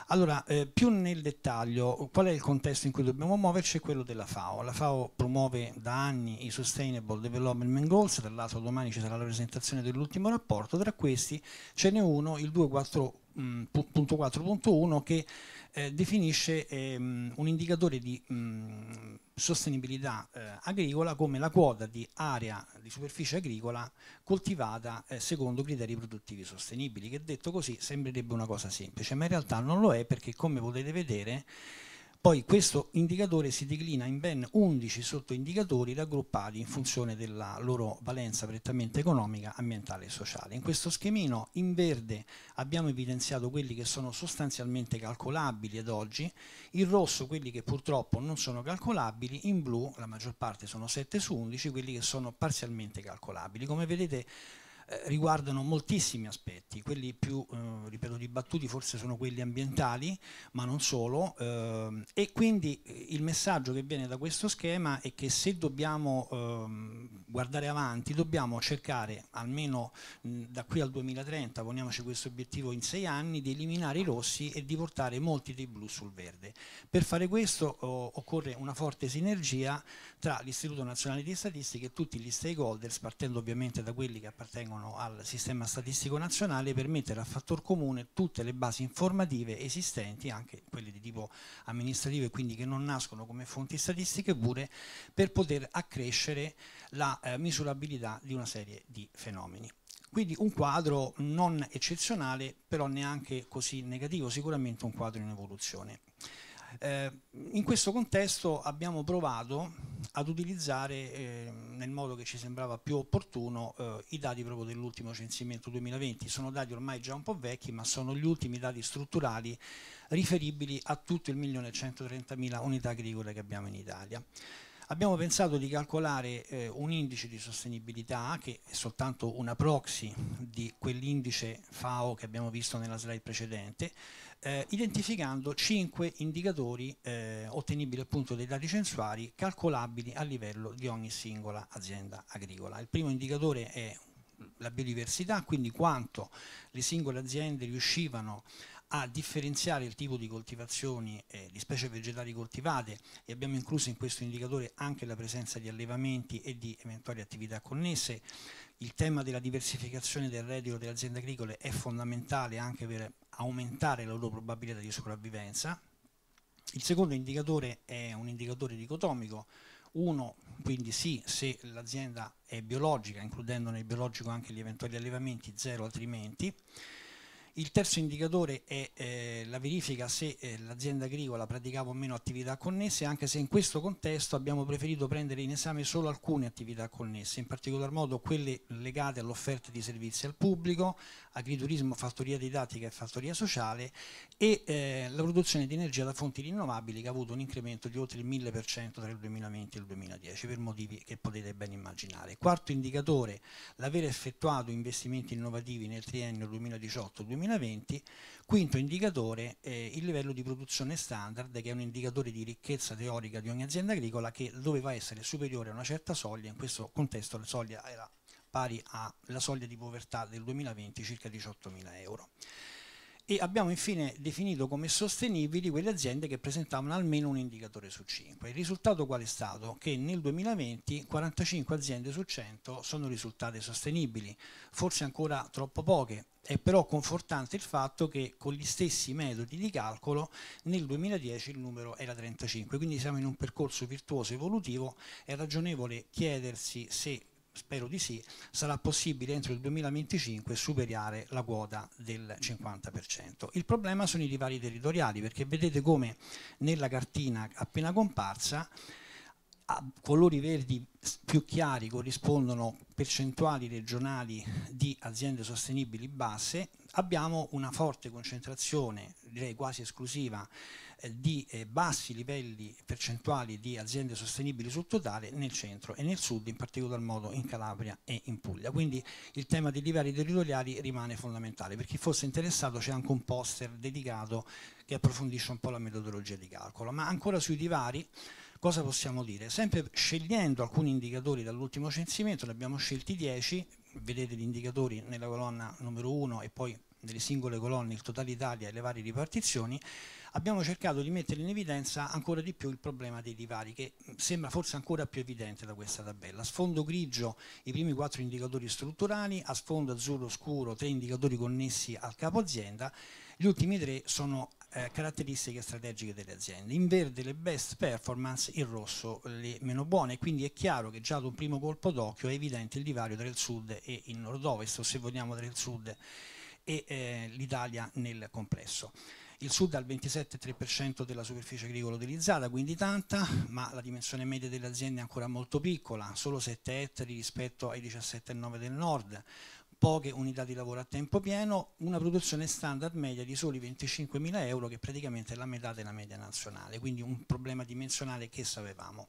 Speaker 3: Allora, eh, più nel dettaglio, qual è il contesto in cui dobbiamo muoverci? quello della FAO. La FAO promuove da anni i Sustainable Development Goals, tra l'altro domani ci sarà la presentazione dell'ultimo rapporto, tra questi ce n'è uno, il 241.4.1 che eh, definisce ehm, un indicatore di mh, mm, sostenibilità eh, agricola come la quota di area di superficie agricola coltivata eh, secondo criteri produttivi sostenibili, che detto così sembrerebbe una cosa semplice, ma in realtà non lo è perché come potete vedere poi questo indicatore si declina in ben 11 sottoindicatori raggruppati in funzione della loro valenza prettamente economica, ambientale e sociale. In questo schemino in verde abbiamo evidenziato quelli che sono sostanzialmente calcolabili ad oggi, in rosso quelli che purtroppo non sono calcolabili, in blu la maggior parte sono 7 su 11 quelli che sono parzialmente calcolabili. Come vedete eh, riguardano moltissimi aspetti, quelli più, eh, ripeto, dibattuti forse sono quelli ambientali, ma non solo, ehm, e quindi eh, il messaggio che viene da questo schema è che se dobbiamo ehm, guardare avanti, dobbiamo cercare almeno mm, da qui al 2030, poniamoci questo obiettivo in sei anni, di eliminare i rossi e di portare molti dei blu sul verde. Per fare questo occorre una forte sinergia tra l'Istituto Nazionale di Statistica e tutti gli stakeholders, partendo ovviamente da quelli che appartengono al sistema statistico nazionale, per mettere a fattor comune tutte le basi informative esistenti, anche quelle di tipo amministrativo e quindi che non nascono come fonti statistiche pure, per poter accrescere la eh, misurabilità di una serie di fenomeni. Quindi un quadro non eccezionale, però neanche così negativo, sicuramente un quadro in evoluzione. Eh, in questo contesto abbiamo provato ad utilizzare eh, nel modo che ci sembrava più opportuno eh, i dati proprio dell'ultimo censimento 2020. Sono dati ormai già un po' vecchi, ma sono gli ultimi dati strutturali riferibili a tutto il 1.130.000 unità agricole che abbiamo in Italia abbiamo pensato di calcolare eh, un indice di sostenibilità che è soltanto una proxy di quell'indice FAO che abbiamo visto nella slide precedente, eh, identificando cinque indicatori eh, ottenibili appunto dai dati censuari calcolabili a livello di ogni singola azienda agricola. Il primo indicatore è la biodiversità, quindi quanto le singole aziende riuscivano a a differenziare il tipo di coltivazioni, eh, di specie vegetali coltivate e abbiamo incluso in questo indicatore anche la presenza di allevamenti e di eventuali attività connesse. Il tema della diversificazione del reddito delle aziende agricole è fondamentale anche per aumentare la loro probabilità di sopravvivenza. Il secondo indicatore è un indicatore dicotomico, uno, quindi sì, se l'azienda è biologica, includendo nel biologico anche gli eventuali allevamenti, zero altrimenti. Il terzo indicatore è eh, la verifica se eh, l'azienda agricola praticava o meno attività connesse, anche se in questo contesto abbiamo preferito prendere in esame solo alcune attività connesse, in particolar modo quelle legate all'offerta di servizi al pubblico, agriturismo, fattoria didattica e fattoria sociale e eh, la produzione di energia da fonti rinnovabili che ha avuto un incremento di oltre il 1000% tra il 2020 e il 2010 per motivi che potete ben immaginare. Quarto indicatore, l'aver effettuato investimenti innovativi nel triennio 2018-2020. Quinto indicatore, eh, il livello di produzione standard che è un indicatore di ricchezza teorica di ogni azienda agricola che doveva essere superiore a una certa soglia, in questo contesto la soglia era pari alla soglia di povertà del 2020 circa 18.000 euro. E abbiamo infine definito come sostenibili quelle aziende che presentavano almeno un indicatore su 5. Il risultato qual è stato? Che nel 2020 45 aziende su 100 sono risultate sostenibili, forse ancora troppo poche, è però confortante il fatto che con gli stessi metodi di calcolo nel 2010 il numero era 35, quindi siamo in un percorso virtuoso evolutivo, è ragionevole chiedersi se spero di sì, sarà possibile entro il 2025 superare la quota del 50%. Il problema sono i divari territoriali, perché vedete come nella cartina appena comparsa a colori verdi più chiari corrispondono percentuali regionali di aziende sostenibili basse, abbiamo una forte concentrazione, direi quasi esclusiva, eh, di eh, bassi livelli percentuali di aziende sostenibili sul totale nel centro e nel sud, in particolar modo in Calabria e in Puglia. Quindi il tema dei livelli territoriali rimane fondamentale. Per chi fosse interessato c'è anche un poster dedicato che approfondisce un po' la metodologia di calcolo. Ma ancora sui divari cosa possiamo dire? Sempre scegliendo alcuni indicatori dall'ultimo censimento, ne abbiamo scelti 10, vedete gli indicatori nella colonna numero 1 e poi delle singole colonne, il totale Italia e le varie ripartizioni, abbiamo cercato di mettere in evidenza ancora di più il problema dei divari, che sembra forse ancora più evidente da questa tabella. A sfondo grigio i primi quattro indicatori strutturali, a sfondo azzurro scuro tre indicatori connessi al capo azienda, gli ultimi tre sono eh, caratteristiche strategiche delle aziende. In verde le best performance, in rosso le meno buone, quindi è chiaro che già ad un primo colpo d'occhio è evidente il divario tra il sud e il nord-ovest, o se vogliamo tra il sud e il nord-ovest e eh, l'Italia nel complesso. Il sud ha il 27,3% della superficie agricola utilizzata, quindi tanta, ma la dimensione media delle aziende è ancora molto piccola, solo 7 ettari rispetto ai 17,9 del nord, poche unità di lavoro a tempo pieno, una produzione standard media di soli 25.000 euro che praticamente è la metà della media nazionale, quindi un problema dimensionale che sapevamo.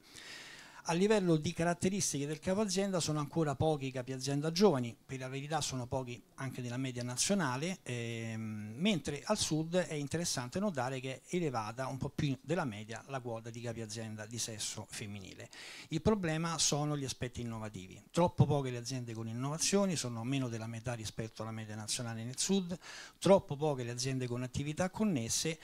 Speaker 3: A livello di caratteristiche del capo azienda sono ancora pochi i capi azienda giovani, per la verità sono pochi anche della media nazionale, ehm, mentre al sud è interessante notare che è elevata un po' più della media la quota di capi azienda di sesso femminile. Il problema sono gli aspetti innovativi. Troppo poche le aziende con innovazioni, sono meno della metà rispetto alla media nazionale nel sud, troppo poche le aziende con attività connesse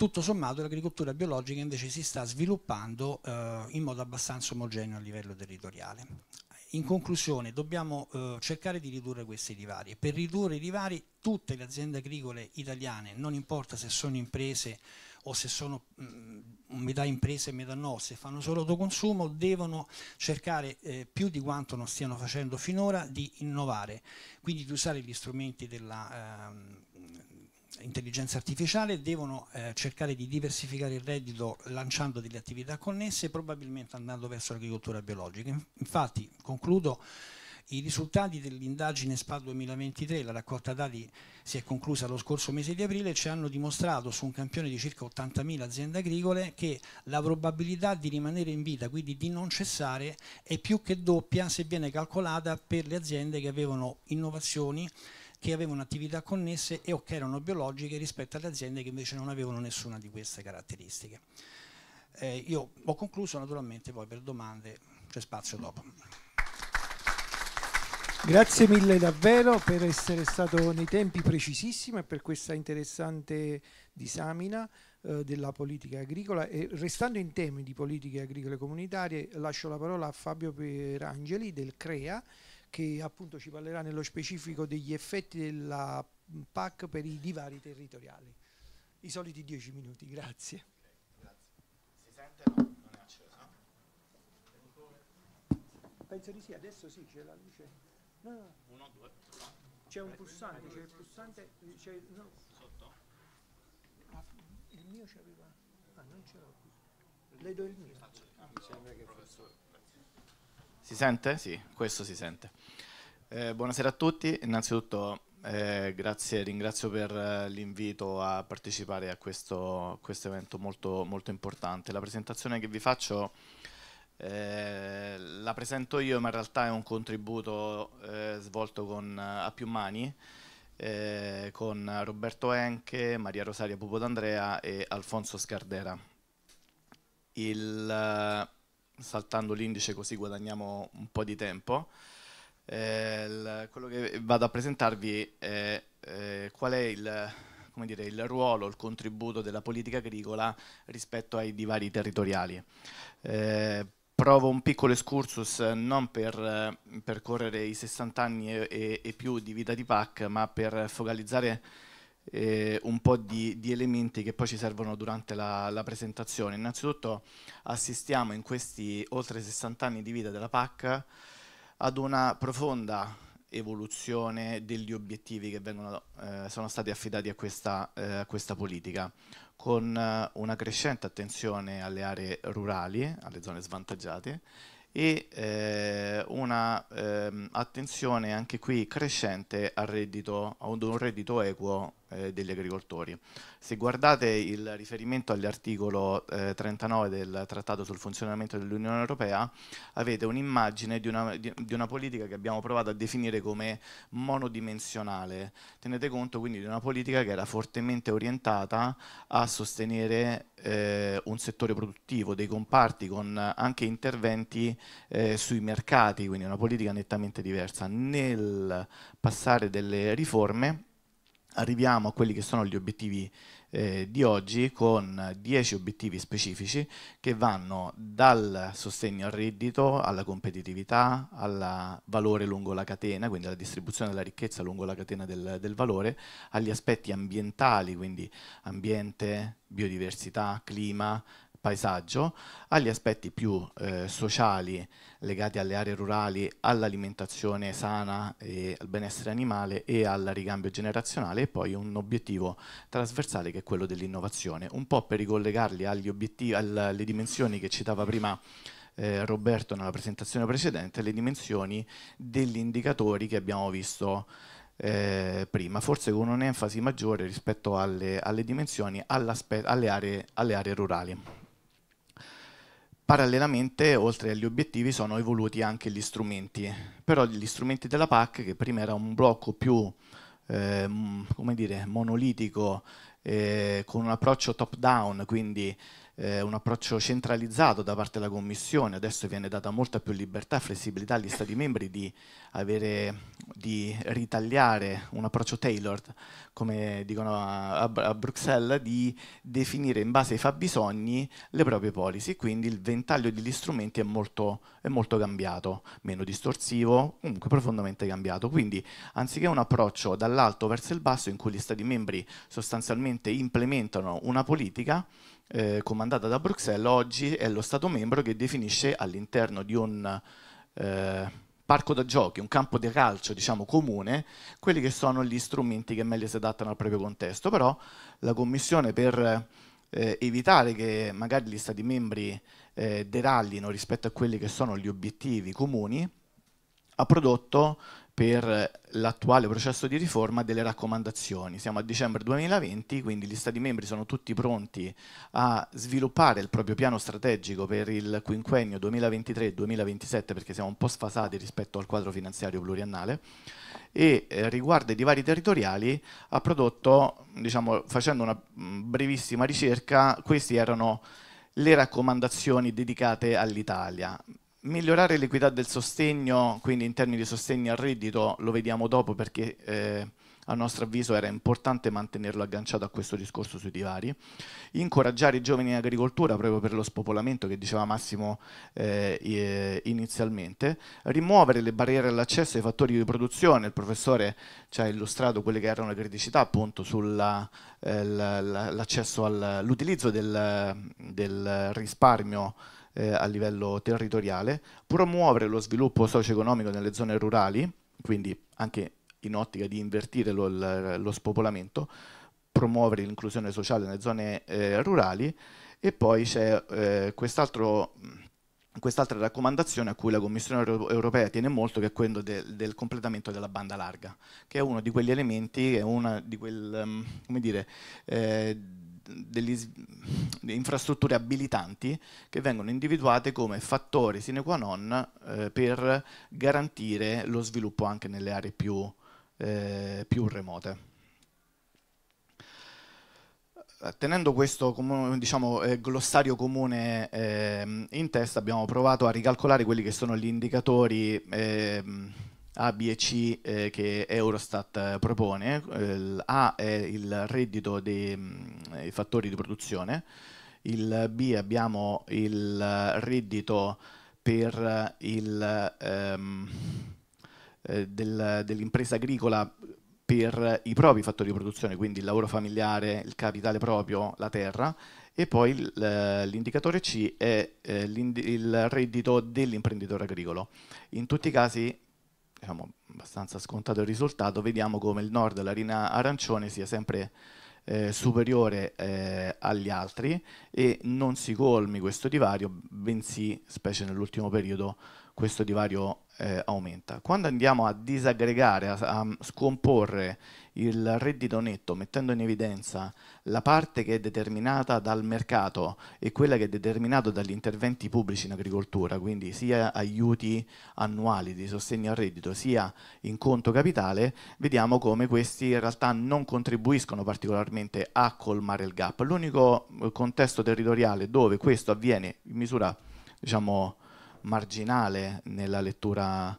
Speaker 3: tutto sommato l'agricoltura biologica invece si sta sviluppando eh, in modo abbastanza omogeneo a livello territoriale. In conclusione dobbiamo eh, cercare di ridurre questi divari e per ridurre i divari tutte le aziende agricole italiane, non importa se sono imprese o se sono mh, mm, metà imprese e metà no, se fanno solo autoconsumo, devono cercare eh, più di quanto non stiano facendo finora di innovare, quindi di usare gli strumenti della... Ehm, intelligenza artificiale devono eh, cercare di diversificare il reddito lanciando delle attività connesse e probabilmente andando verso l'agricoltura biologica. Infatti, concludo, i risultati dell'indagine SPA 2023, la raccolta dati si è conclusa lo scorso mese di aprile, ci hanno dimostrato su un campione di circa 80.000 aziende agricole che la probabilità di rimanere in vita, quindi di non cessare, è più che doppia se viene calcolata per le aziende che avevano innovazioni che avevano attività connesse e o che erano biologiche rispetto alle aziende che invece non avevano nessuna di queste caratteristiche. Eh, io ho concluso naturalmente poi per domande c'è spazio dopo.
Speaker 1: Grazie mille davvero per essere stato nei tempi precisissimo e per questa interessante disamina eh, della politica agricola e restando in temi di politiche agricole comunitarie lascio la parola a Fabio Perangeli del CREA che appunto ci parlerà nello specifico degli effetti della PAC per i divari territoriali. I soliti dieci minuti, grazie. Penso di sì, adesso sì, c'è la luce. No, no. Uno, due. C'è un pulsante, c'è il pulsante, c'è... No. Sotto? Ah, il mio c'aveva... Ah, non ce l'ho. Le do il mio. mi sembra che professore.
Speaker 6: Si sente? Sì, questo si sente. Eh, buonasera a tutti, innanzitutto eh, grazie, ringrazio per eh, l'invito a partecipare a questo, questo evento molto, molto, importante. La presentazione che vi faccio eh, la presento io, ma in realtà è un contributo eh, svolto con, a più mani con Roberto Enche, Maria Rosaria Pupo d'Andrea e Alfonso Scardera. Il, saltando l'indice così guadagniamo un po' di tempo. Eh, quello che vado a presentarvi è eh, qual è il, dire, il, ruolo, il contributo della politica agricola rispetto ai divari territoriali. Eh, provo un piccolo excursus non per percorrere i 60 anni e, e più di vita di PAC, ma per focalizzare eh, un po' di, di, elementi che poi ci servono durante la, la, presentazione. Innanzitutto assistiamo in questi oltre 60 anni di vita della PAC ad una profonda evoluzione degli obiettivi che vengono, eh, sono stati affidati a questa, eh, a questa politica, con eh, una crescente attenzione alle aree rurali, alle zone svantaggiate e eh, una eh, attenzione anche qui crescente al reddito, ad un reddito equo eh, degli agricoltori. Se guardate il riferimento all'articolo eh, 39 del Trattato sul funzionamento dell'Unione Europea, avete un'immagine di una, di, di una, politica che abbiamo provato a definire come monodimensionale. Tenete conto quindi di una politica che era fortemente orientata a sostenere eh, un settore produttivo, dei comparti, con anche interventi eh, sui mercati, quindi una politica nettamente diversa. Nel passare delle riforme, arriviamo a quelli che sono gli obiettivi eh, di oggi con 10 obiettivi specifici che vanno dal sostegno al reddito, alla competitività, al valore lungo la catena, quindi alla distribuzione della ricchezza lungo la catena del, del valore, agli aspetti ambientali, quindi ambiente, biodiversità, clima, paesaggio, agli aspetti più eh, sociali legati alle aree rurali, all'alimentazione sana e al benessere animale e al ricambio generazionale e poi un obiettivo trasversale che è quello dell'innovazione, un po' per ricollegarli alle dimensioni che citava prima eh, Roberto nella presentazione precedente, le dimensioni degli indicatori che abbiamo visto eh, prima, forse con un'enfasi maggiore rispetto alle, alle dimensioni, alle aree, alle aree rurali. Parallelamente, oltre agli obiettivi, sono evoluti anche gli strumenti, però gli strumenti della PAC, che prima era un blocco più eh, come dire, monolitico, eh, con un approccio top down, quindi eh, un approccio centralizzato da parte della Commissione, adesso viene data molta più libertà e flessibilità agli Stati membri di, avere, di ritagliare un approccio tailored, come dicono a, a, Bruxelles, di definire in base ai fabbisogni le proprie policy, quindi il ventaglio degli strumenti è molto, è molto cambiato, meno distorsivo, comunque profondamente cambiato. Quindi anziché un approccio dall'alto verso il basso in cui gli Stati membri sostanzialmente implementano una politica, eh, comandata da Bruxelles, oggi è lo Stato membro che definisce all'interno di un eh, parco da giochi, un campo di calcio diciamo, comune, quelli che sono gli strumenti che meglio si adattano al proprio contesto. Però la Commissione per eh, evitare che magari gli Stati membri eh, deraglino rispetto a quelli che sono gli obiettivi comuni, ha prodotto per l'attuale processo di riforma delle raccomandazioni. Siamo a dicembre 2020, quindi gli Stati membri sono tutti pronti a sviluppare il proprio piano strategico per il quinquennio 2023-2027, perché siamo un po' sfasati rispetto al quadro finanziario pluriannale, e eh, riguardo ai divari territoriali ha prodotto, diciamo, facendo una mm, brevissima ricerca, queste erano le raccomandazioni dedicate all'Italia. Migliorare l'equità del sostegno, quindi in termini di sostegno al reddito, lo vediamo dopo perché eh, a nostro avviso era importante mantenerlo agganciato a questo discorso sui divari. Incoraggiare i giovani in agricoltura proprio per lo spopolamento che diceva Massimo eh, eh inizialmente. Rimuovere le barriere all'accesso ai fattori di produzione, il professore ci ha illustrato quelle che erano le criticità appunto sull'accesso eh, all'utilizzo del, del risparmio eh, a livello territoriale, promuovere lo sviluppo socio-economico nelle zone rurali, quindi anche in ottica di invertire lo, lo spopolamento, promuovere l'inclusione sociale nelle zone eh, rurali e poi c'è eh, quest'altra raccomandazione a cui la Commissione europea tiene molto, che è quella de del completamento della banda larga, che è uno di quegli elementi, è una di quel, um, come dire, eh, delle infrastrutture abilitanti che vengono individuate come fattori sine qua non eh, per garantire lo sviluppo anche nelle aree più, eh, più remote. Tenendo questo diciamo, eh, glossario comune eh, in testa abbiamo provato a ricalcolare quelli che sono gli indicatori ehm, a, B e C eh, che Eurostat eh, propone. Eh, A è il reddito dei mh, mm, fattori di produzione, il B abbiamo il reddito per il, ehm, eh, del, dell'impresa agricola per i propri fattori di produzione, quindi il lavoro familiare, il capitale proprio, la terra, e poi eh, l'indicatore C è eh, il reddito dell'imprenditore agricolo. In tutti i casi diciamo, abbastanza scontato il risultato, vediamo come il nord dell'arena arancione sia sempre eh, superiore eh, agli altri e non si colmi questo divario, bensì, specie nell'ultimo periodo, questo divario eh, aumenta. Quando andiamo a disaggregare, a, a, scomporre il reddito netto mettendo in evidenza la parte che è determinata dal mercato e quella che è determinata dagli interventi pubblici in agricoltura, quindi sia aiuti annuali di sostegno al reddito sia in conto capitale, vediamo come questi in realtà non contribuiscono particolarmente a colmare il gap. L'unico contesto territoriale dove questo avviene in misura diciamo, marginale nella lettura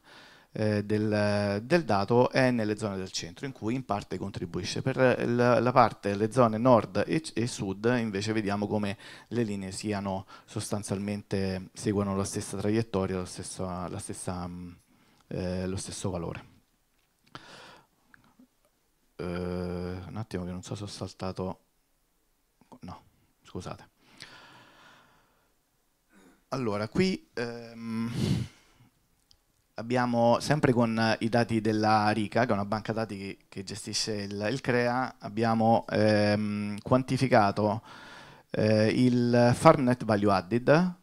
Speaker 6: eh, del, del, dato è nelle zone del centro, in cui in parte contribuisce. Per la, la parte, le zone nord e, e, sud, invece vediamo come le linee siano sostanzialmente, seguono la stessa traiettoria, la stessa, la mm, stessa, eh, lo stesso valore. Uh, un attimo che non so se ho saltato... No, scusate. Allora, qui ehm, abbiamo sempre con i dati della RICA, che è una banca dati che, che gestisce il, il, CREA, abbiamo ehm, quantificato eh, il farm net value added,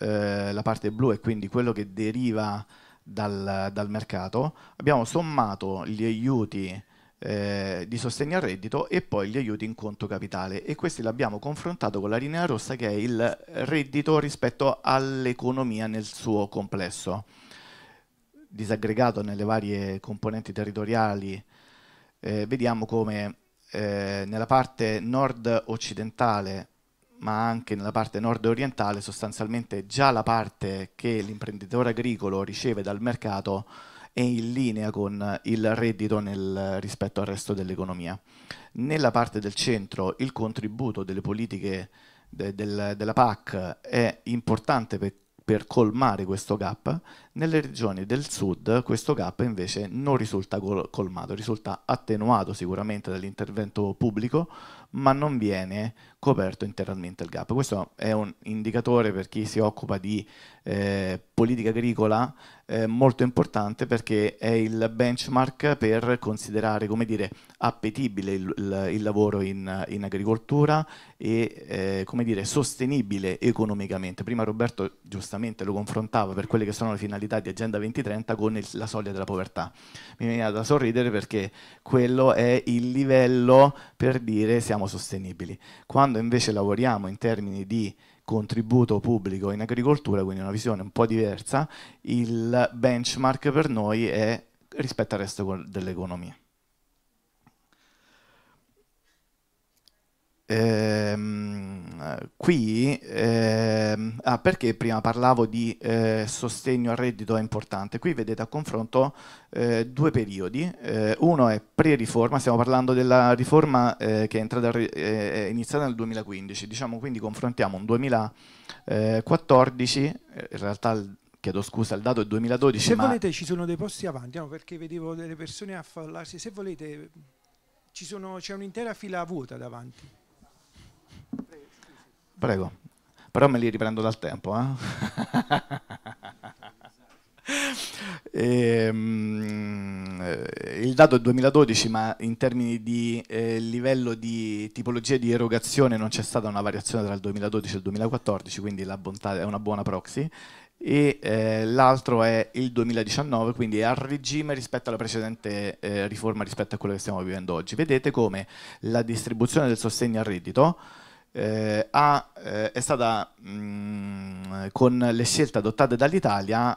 Speaker 6: eh, la parte blu è quindi quello che deriva dal, dal mercato, abbiamo sommato gli aiuti eh, di sostegno al reddito e poi gli aiuti in conto capitale e questi l'abbiamo confrontato con la linea rossa che è il reddito rispetto all'economia nel suo complesso disaggregato nelle varie componenti territoriali eh, vediamo come eh, nella parte nord occidentale ma anche nella parte nord orientale sostanzialmente già la parte che l'imprenditore agricolo riceve dal mercato è in linea con il reddito nel, rispetto al resto dell'economia. Nella parte del centro il contributo delle politiche de, del, della PAC è importante per, per colmare questo gap, nelle regioni del sud questo gap invece non risulta col colmato, risulta attenuato sicuramente dall'intervento pubblico, ma non viene coperto integralmente il gap. Questo è un indicatore per chi si occupa di eh, politica agricola eh, molto importante perché è il benchmark per considerare come dire, appetibile il, il, il lavoro in, in, agricoltura e eh, come dire, sostenibile economicamente. Prima Roberto giustamente lo confrontava per quelle che sono le finalità di Agenda 2030 con il, la soglia della povertà. Mi viene da sorridere perché quello è il livello per dire siamo sostenibili. Quando quando invece lavoriamo in termini di contributo pubblico in agricoltura, quindi una visione un po' diversa, il benchmark per noi è rispetto al resto dell'economia. Ehm, eh, qui, eh, ah, perché prima parlavo di eh, sostegno al reddito è importante, qui vedete a confronto eh, due periodi, eh, uno è pre-riforma, stiamo parlando della riforma eh, che è, entrata, è, iniziata nel 2015, diciamo quindi confrontiamo un 2014, in realtà il chiedo scusa, il dato è 2012. Se ma... volete ci
Speaker 1: sono dei posti avanti, no, perché vedevo delle persone affallarsi, se volete c'è un'intera fila vuota davanti.
Speaker 6: Prego, però me li riprendo dal tempo. Eh? e, um, eh, il dato è 2012, ma in termini di eh, livello di tipologia di erogazione non c'è stata una variazione tra il 2012 e il 2014, quindi la bontà è una buona proxy e eh, l'altro è il 2019, quindi è al regime rispetto alla precedente eh, riforma rispetto a quello che stiamo vivendo oggi. Vedete come la distribuzione del sostegno al reddito eh, ha, eh, è stata mh, mm, con le scelte adottate dall'Italia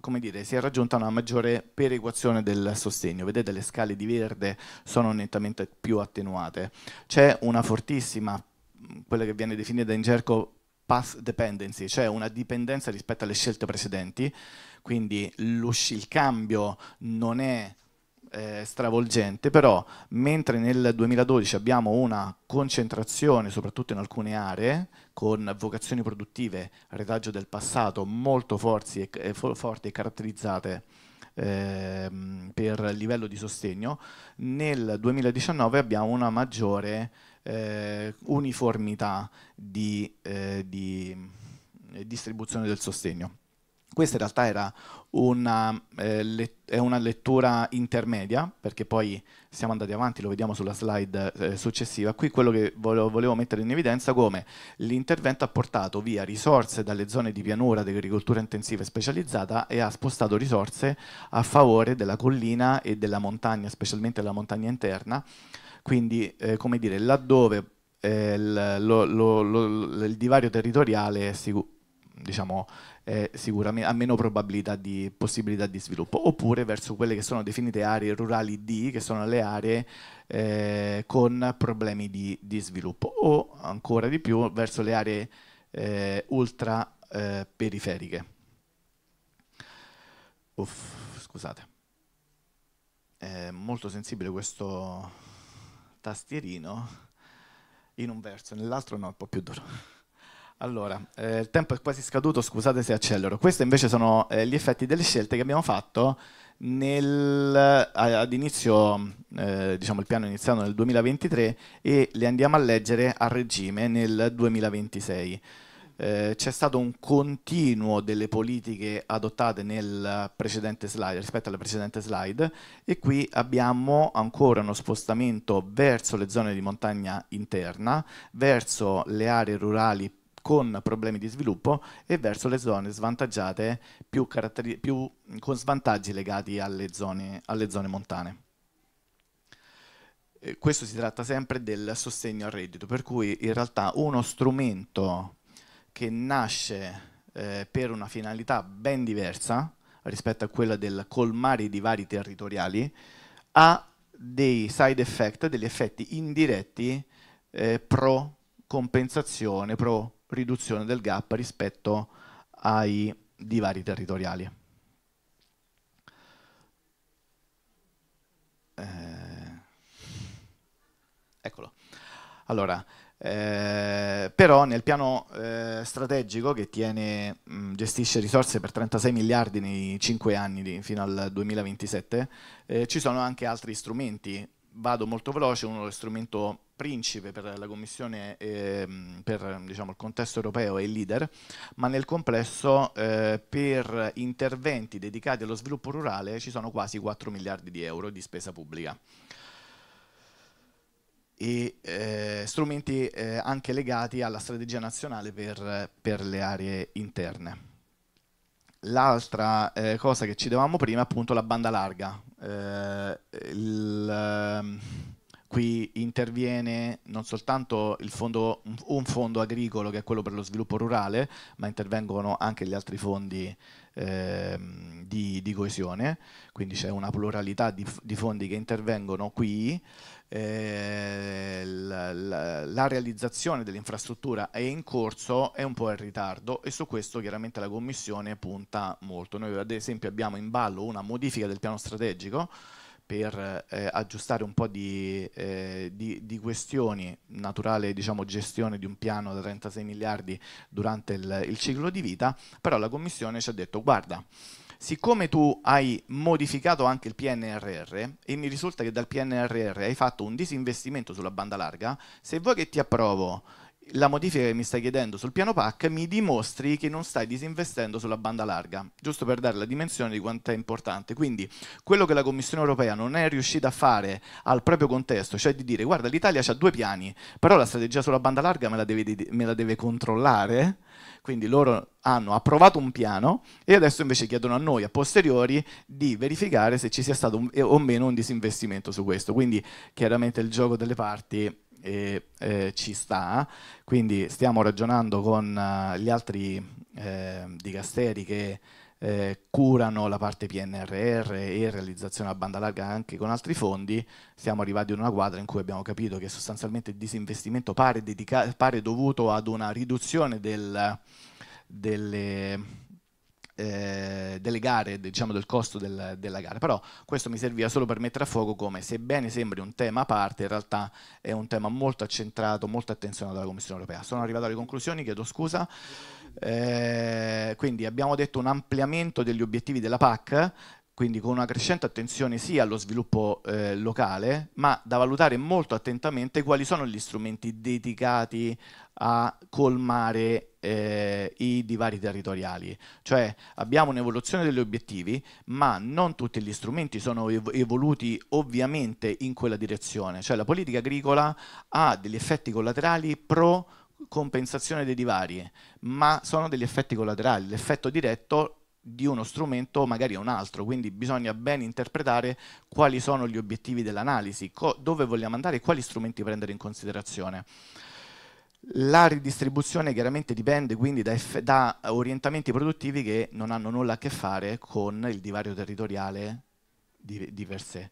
Speaker 6: come dire, si è raggiunta una maggiore perequazione del sostegno. Vedete le scale di verde sono nettamente più attenuate. C'è una fortissima, mm, quella che viene definita in gergo path dependency, cioè una dipendenza rispetto alle scelte precedenti, quindi il cambio non è eh, stravolgente, però mentre nel 2012 abbiamo una concentrazione, soprattutto in alcune aree, con vocazioni produttive, retaggio del passato molto forti e, e, forti e caratterizzate ehm, per livello di sostegno, nel 2019 abbiamo una maggiore eh, uniformità di, eh, di eh, distribuzione del sostegno questa in realtà era una, eh, let una lettura intermedia, perché poi siamo andati avanti, lo vediamo sulla slide eh, successiva. Qui quello che volevo, volevo mettere in evidenza come l'intervento ha portato via risorse dalle zone di pianura dell'agricoltura intensiva e specializzata e ha spostato risorse a favore della collina e della montagna, specialmente della montagna interna. Quindi, eh, come dire, laddove eh, lo, lo, lo, il divario territoriale è sicuro diciamo, eh, sicuramente ha meno probabilità di possibilità di sviluppo, oppure verso quelle che sono definite aree rurali D, che sono le aree eh, con problemi di, di, sviluppo, o ancora di più verso le aree eh, ultra eh, periferiche. Uff, scusate. È molto sensibile questo tastierino in un verso, nell'altro no, è un po' più duro. Allora, eh, il tempo è quasi scaduto, scusate se accelero. Questi invece sono eh, gli effetti delle scelte che abbiamo fatto nel, ad inizio, mm, eh, diciamo il piano è iniziato nel 2023 e le andiamo a leggere a regime nel 2026. Eh, c'è stato un continuo delle politiche adottate nel precedente slide, rispetto alla precedente slide e qui abbiamo ancora uno spostamento verso le zone di montagna interna, verso le aree rurali con problemi di sviluppo e verso le zone svantaggiate più più, con svantaggi legati alle zone, alle zone montane. Eh, questo si tratta sempre del sostegno al reddito, per cui in realtà uno strumento che nasce eh, per una finalità ben diversa rispetto a quella del colmare i divari territoriali, ha dei side effect, degli effetti indiretti eh, pro compensazione, pro riduzione del gap rispetto ai divari territoriali. Eh, eccolo. Allora, eh, però nel piano eh, strategico che tiene, mh, gestisce risorse per 36 miliardi nei 5 anni di, fino al 2027, eh, ci sono anche altri strumenti. Vado molto veloce, uno è lo strumento principe per la Commissione eh, per diciamo, il contesto europeo e il leader, ma nel complesso eh, per interventi dedicati allo sviluppo rurale ci sono quasi 4 miliardi di euro di spesa pubblica e eh, strumenti eh, anche legati alla strategia nazionale per, per le aree interne. L'altra eh, cosa che ci davamo prima è appunto la banda larga. Eh, il, ehm, Qui interviene non soltanto fondo, un fondo agricolo che è quello per lo sviluppo rurale, ma intervengono anche gli altri fondi eh, di, di, coesione, quindi c'è una pluralità di, di, fondi che intervengono qui. Eh, la, la, la, realizzazione dell'infrastruttura è in corso, è un po' in ritardo e su questo chiaramente la Commissione punta molto. Noi ad esempio abbiamo in ballo una modifica del piano strategico per eh, aggiustare un po' di, eh, di, di, questioni, naturale diciamo, gestione di un piano da 36 miliardi durante il, il ciclo di vita, però la Commissione ci ha detto guarda, siccome tu hai modificato anche il PNRR e mi risulta che dal PNRR hai fatto un disinvestimento sulla banda larga, se vuoi che ti approvo la modifica che mi stai chiedendo sul piano PAC mi dimostri che non stai disinvestendo sulla banda larga, giusto per dare la dimensione di quanto è importante. Quindi quello che la Commissione europea non è riuscita a fare al proprio contesto, cioè di dire guarda l'Italia ha due piani, però la strategia sulla banda larga me la deve, me la deve controllare, quindi loro hanno approvato un piano e adesso invece chiedono a noi a posteriori di verificare se ci sia stato un, o meno un disinvestimento su questo. Quindi chiaramente il gioco delle parti e eh, ci sta, quindi stiamo ragionando con uh, gli altri eh, dicasteri che eh, curano la parte PNRR e realizzazione a banda larga anche con altri fondi, siamo arrivati in una quadra in cui abbiamo capito che sostanzialmente il disinvestimento pare, pare dovuto ad una riduzione del, delle eh, delle gare, diciamo del costo del, della gara, però questo mi serviva solo per mettere a fuoco come sebbene sembri un tema a parte, in realtà è un tema molto accentrato, molto attenzionato dalla Commissione europea. Sono arrivato alle conclusioni, chiedo scusa. Eh, quindi abbiamo detto un ampliamento degli obiettivi della PAC, quindi con una crescente attenzione sia allo sviluppo eh, locale, ma da valutare molto attentamente quali sono gli strumenti dedicati a colmare eh, i divari territoriali, cioè abbiamo un'evoluzione degli obiettivi, ma non tutti gli strumenti sono evoluti ovviamente in quella direzione, cioè la politica agricola ha degli effetti collaterali pro compensazione dei divari, ma sono degli effetti collaterali, l'effetto diretto di uno strumento magari a un altro, quindi bisogna ben interpretare quali sono gli obiettivi dell'analisi, dove vogliamo andare e quali strumenti prendere in considerazione. La ridistribuzione chiaramente dipende quindi da, da, orientamenti produttivi che non hanno nulla a che fare con il divario territoriale di, di per sé.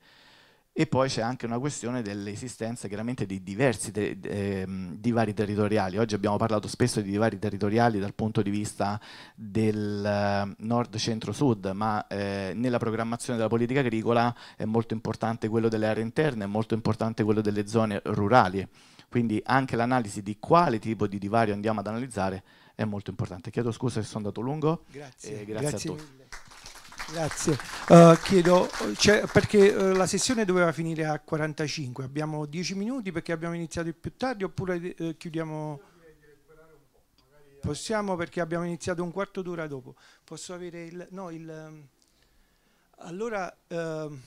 Speaker 6: E poi c'è anche una questione dell'esistenza chiaramente di diversi te ehm, divari territoriali. Oggi abbiamo parlato spesso di divari territoriali dal punto di vista del eh, nord, centro, sud, ma eh, nella programmazione della politica agricola è molto importante quello delle aree interne, è molto importante quello delle zone rurali. Quindi anche l'analisi di quale tipo di divario andiamo ad analizzare è molto importante. Chiedo scusa se sono andato lungo. Grazie, grazie, grazie a
Speaker 1: tutti. Grazie, uh, chiedo cioè, perché uh, la sessione doveva finire a 45, abbiamo 10 minuti perché abbiamo iniziato più tardi oppure uh, chiudiamo? Possiamo perché abbiamo iniziato un quarto d'ora dopo. Posso avere il... No, il um, allora uh,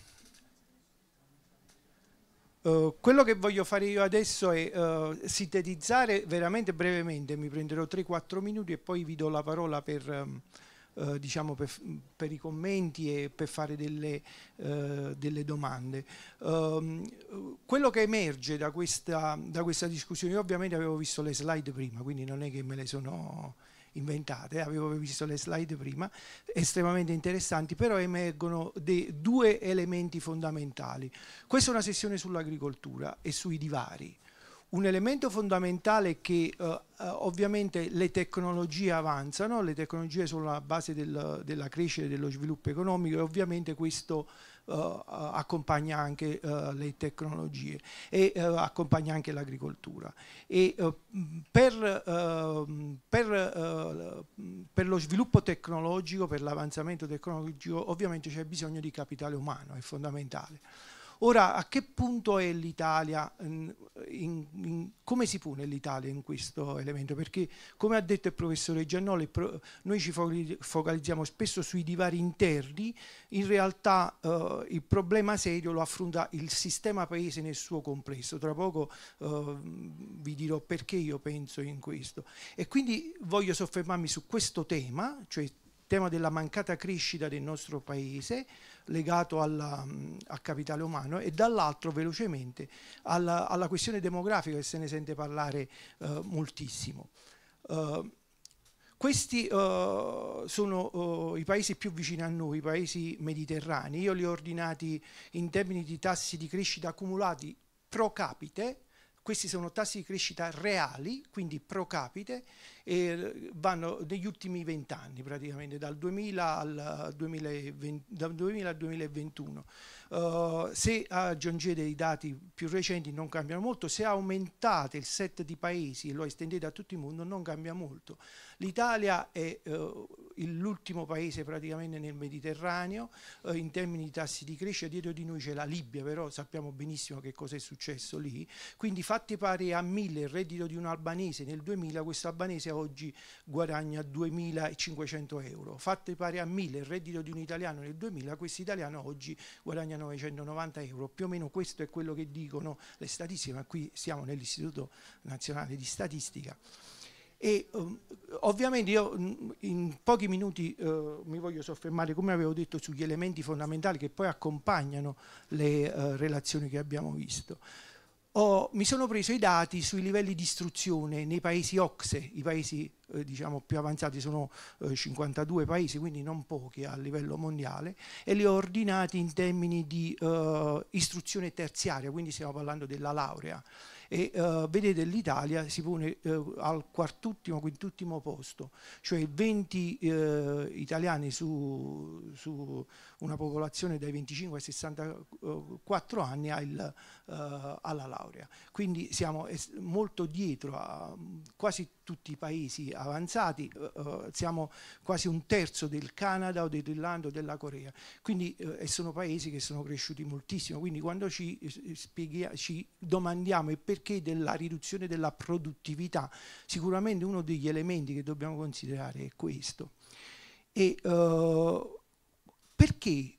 Speaker 1: eh, quello che voglio fare io adesso è uh, sintetizzare veramente brevemente, mi prenderò 3-4 minuti e poi vi do la parola per, um, uh, diciamo per, per i commenti e per fare delle, delle domande. Ehm, quello che emerge da questa, da questa, discussione, io ovviamente avevo visto le slide prima, quindi non è che me le sono inventate, avevo visto le slide prima, estremamente interessanti, però emergono due elementi fondamentali. Questa è una sessione sull'agricoltura e sui divari. Un elemento fondamentale è che eh, eh ovviamente le tecnologie avanzano, le tecnologie sono la base del, della crescita e dello sviluppo economico e ovviamente questo eh, eh, accompagna anche eh, le tecnologie e accompagna anche l'agricoltura. Per, ehm, per, per lo sviluppo tecnologico, per l'avanzamento tecnologico, ovviamente c'è bisogno di capitale umano, è fondamentale. Ora, a che punto è l'Italia? come si pone l'Italia in questo elemento? Perché, come ha detto il professore Giannoli, noi ci focalizziamo spesso sui divari interni, in realtà eh, il problema serio lo affronta il sistema paese nel suo complesso. Tra poco eh, vi dirò perché io penso in questo. E quindi voglio soffermarmi su questo tema, cioè il tema della mancata crescita del nostro paese, legato alla, al mm, capitale umano e dall'altro velocemente alla, alla, questione demografica che se ne sente parlare eh, moltissimo. Eh, questi uh, sono uh, i paesi più vicini a noi, i paesi mediterranei. Io li ho ordinati in termini di tassi di crescita accumulati pro capite, questi sono tassi di crescita reali, quindi pro capite, e vanno negli ultimi vent'anni praticamente, dal 2000 al 2020, dal 2000 al 2021. Uh, se aggiungete i dati più recenti non cambiano molto, se aumentate il set di paesi e lo estendete a tutto il mondo non cambia molto. L'Italia è uh, l'ultimo paese praticamente nel Mediterraneo uh, in termini di tassi di crescita, dietro di noi c'è la Libia, però sappiamo benissimo che cosa è successo lì, quindi fatti pari a 1000 il reddito di un albanese nel 2000, questo albanese mese oggi guadagna 2.500 euro, fatte pari a 1.000 il reddito di un italiano nel 2000, questo italiano oggi guadagna 990 euro, più o meno questo è quello che dicono le statistiche, ma qui siamo nell'Istituto Nazionale di Statistica. E, um, ovviamente io mm, in pochi minuti uh, mi voglio soffermare, come avevo detto, sugli elementi fondamentali che poi accompagnano le uh, relazioni che abbiamo visto ho, mi sono preso i dati sui livelli di istruzione nei paesi OXE, i paesi eh, diciamo, più avanzati sono eh, 52 paesi, quindi non pochi a livello mondiale, e li ho ordinati in termini di eh, istruzione terziaria, quindi stiamo parlando della laurea. E eh, vedete l'Italia si pone eh, al quartultimo, quintuttimo posto, cioè 20 eh, italiani su, su una popolazione dai 25 ai 64 eh, anni ha il, uh, alla laurea. Quindi siamo molto dietro a quasi tutti i paesi avanzati, uh, siamo quasi un terzo del Canada o dell'Irlanda o della Corea, quindi uh, sono paesi che sono cresciuti moltissimo, quindi quando ci, ci domandiamo il perché della riduzione della produttività, sicuramente uno degli elementi che dobbiamo considerare è questo. E, uh, perché,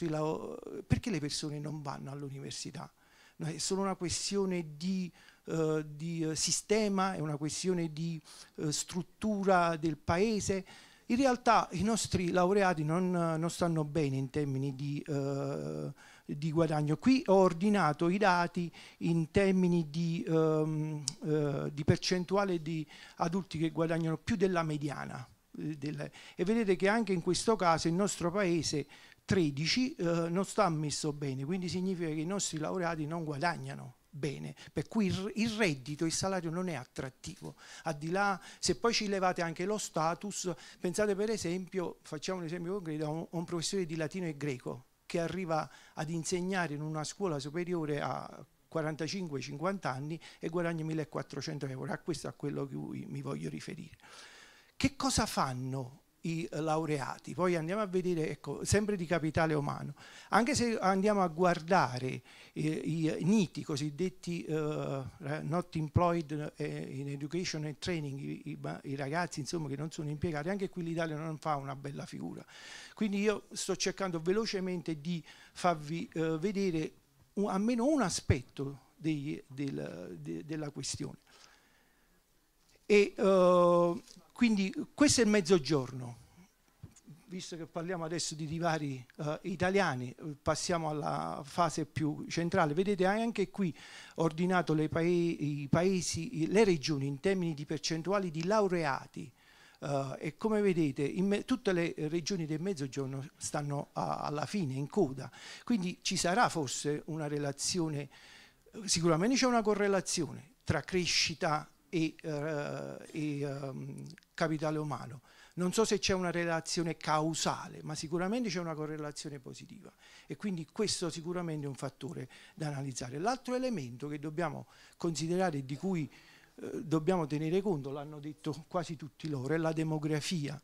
Speaker 1: lavori, perché le persone non vanno all'università? No, è solo una questione di, uh, di eh, sistema, è una questione di uh, struttura del paese. In realtà i nostri laureati non, non stanno bene in termini di, di, guadagno. Qui ho ordinato i dati in termini di, um, di percentuale di adulti che guadagnano più della mediana del, e vedete che anche in questo caso il nostro paese 13 eh, non sta messo bene, quindi significa che i nostri laureati non guadagnano bene, per cui il, il, reddito, il salario non è attrattivo. Al di là, se poi ci levate anche lo status, pensate per esempio, facciamo un esempio concreto, un, un, professore di latino e greco che arriva ad insegnare in una scuola superiore a 45-50 anni e guadagna 1400 euro, a questo è a quello che mi voglio riferire. Che cosa fanno i eh, laureati. Poi andiamo a vedere, ecco, sempre di capitale umano, anche se andiamo a guardare eh, i eh, NITI, i cosiddetti eh, eh, not employed in education and training, i, i, i, ragazzi insomma che non sono impiegati, anche qui l'Italia non fa una bella figura. Quindi io sto cercando velocemente di farvi eh, vedere un, almeno un aspetto dei, del, de, della questione. E, quindi questo è il mezzogiorno. Visto che parliamo adesso di divari eh, italiani, passiamo alla fase più centrale. Vedete anche qui ordinato le, paesi, paesi, le regioni in termini di percentuali di laureati. Uh, e come vedete tutte le regioni del mezzogiorno stanno alla fine, in coda, quindi ci sarà forse una relazione, sicuramente c'è una correlazione tra crescita e, eh, e um, capitale umano. Non so se c'è una relazione causale, ma sicuramente c'è una correlazione positiva e quindi questo sicuramente è un fattore da analizzare. L'altro elemento che dobbiamo considerare e di cui eh, dobbiamo tenere conto, l'hanno detto quasi tutti loro, è la demografia.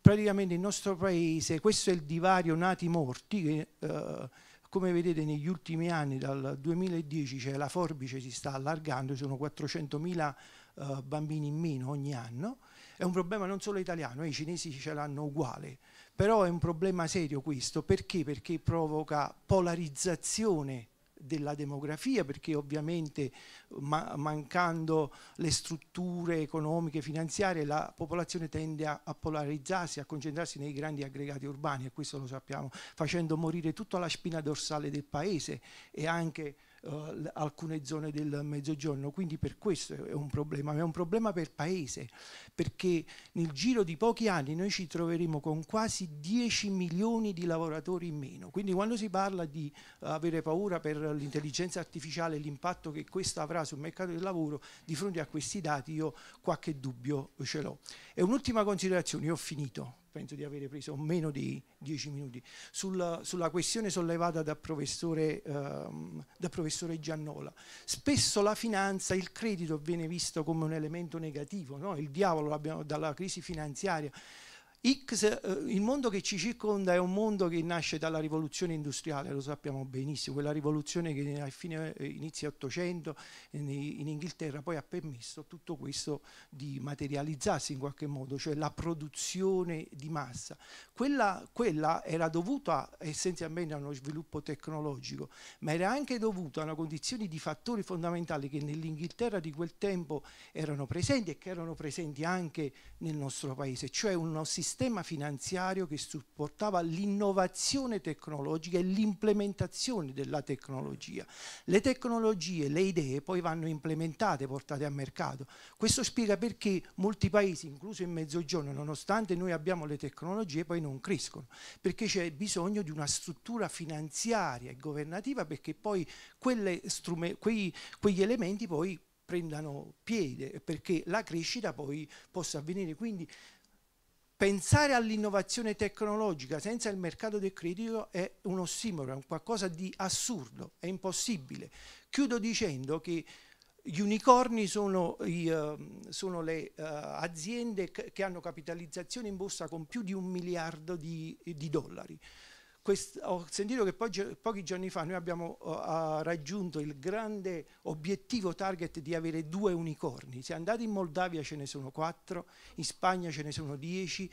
Speaker 1: Praticamente il nostro paese, questo è il divario nati-morti che eh, come vedete negli ultimi anni, dal 2010, cioè la forbice si sta allargando, sono 400.000 eh, bambini in meno ogni anno, è un problema non solo italiano, eh, i cinesi ce l'hanno uguale, però è un problema serio questo, perché? Perché provoca polarizzazione della demografia perché ovviamente ma mancando le strutture economiche e finanziarie la popolazione tende a, a, polarizzarsi, a concentrarsi nei grandi aggregati urbani e questo lo sappiamo, facendo morire tutta la spina dorsale del paese e anche eh, alcune zone del Mezzogiorno, quindi per questo è un problema, ma è un problema per paese, perché nel giro di pochi anni noi ci troveremo con quasi 10 milioni di lavoratori in meno. Quindi quando si parla di eh, avere paura per l'intelligenza artificiale e l'impatto che questa avrà sul mercato del lavoro, di fronte a questi dati io qualche dubbio ce l'ho. E un'ultima considerazione, io ho finito, penso di avere preso meno di 10 minuti, sulla, sulla questione sollevata dal professore, ehm, da professore, Giannola. Spesso la finanza, il credito viene visto come un elemento negativo, no? il diavolo dalla crisi finanziaria X, eh, il mondo che ci circonda è un mondo che nasce dalla rivoluzione industriale, lo sappiamo benissimo, quella rivoluzione che a fine eh, inizio 800 eh, in, in Inghilterra poi ha permesso tutto questo di materializzarsi in qualche modo, cioè la produzione di massa. Quella, quella era dovuta essenzialmente a uno sviluppo tecnologico, ma era anche dovuta a una condizione di fattori fondamentali che nell'Inghilterra di quel tempo erano presenti e che erano presenti anche nel nostro paese, cioè uno sistema sistema finanziario che supportava l'innovazione tecnologica e l'implementazione della tecnologia. Le tecnologie, le idee poi vanno implementate, portate a mercato. Questo spiega perché molti paesi, incluso il Mezzogiorno, nonostante noi abbiamo le tecnologie, poi non crescono, perché c'è bisogno di una struttura finanziaria e governativa perché poi quei, quegli elementi poi prendano piede perché la crescita poi possa avvenire. Quindi Pensare all'innovazione tecnologica senza il mercato del credito è uno ossimoro, è un qualcosa di assurdo, è impossibile. Chiudo dicendo che gli unicorni sono, i, uh, sono le uh, aziende che hanno capitalizzazione in borsa con più di un miliardo di, di dollari. Quest, ho sentito che poi, pochi giorni fa noi abbiamo uh, raggiunto il grande obiettivo target di avere due unicorni. Se andate in Moldavia ce ne sono quattro, in Spagna ce ne sono dieci,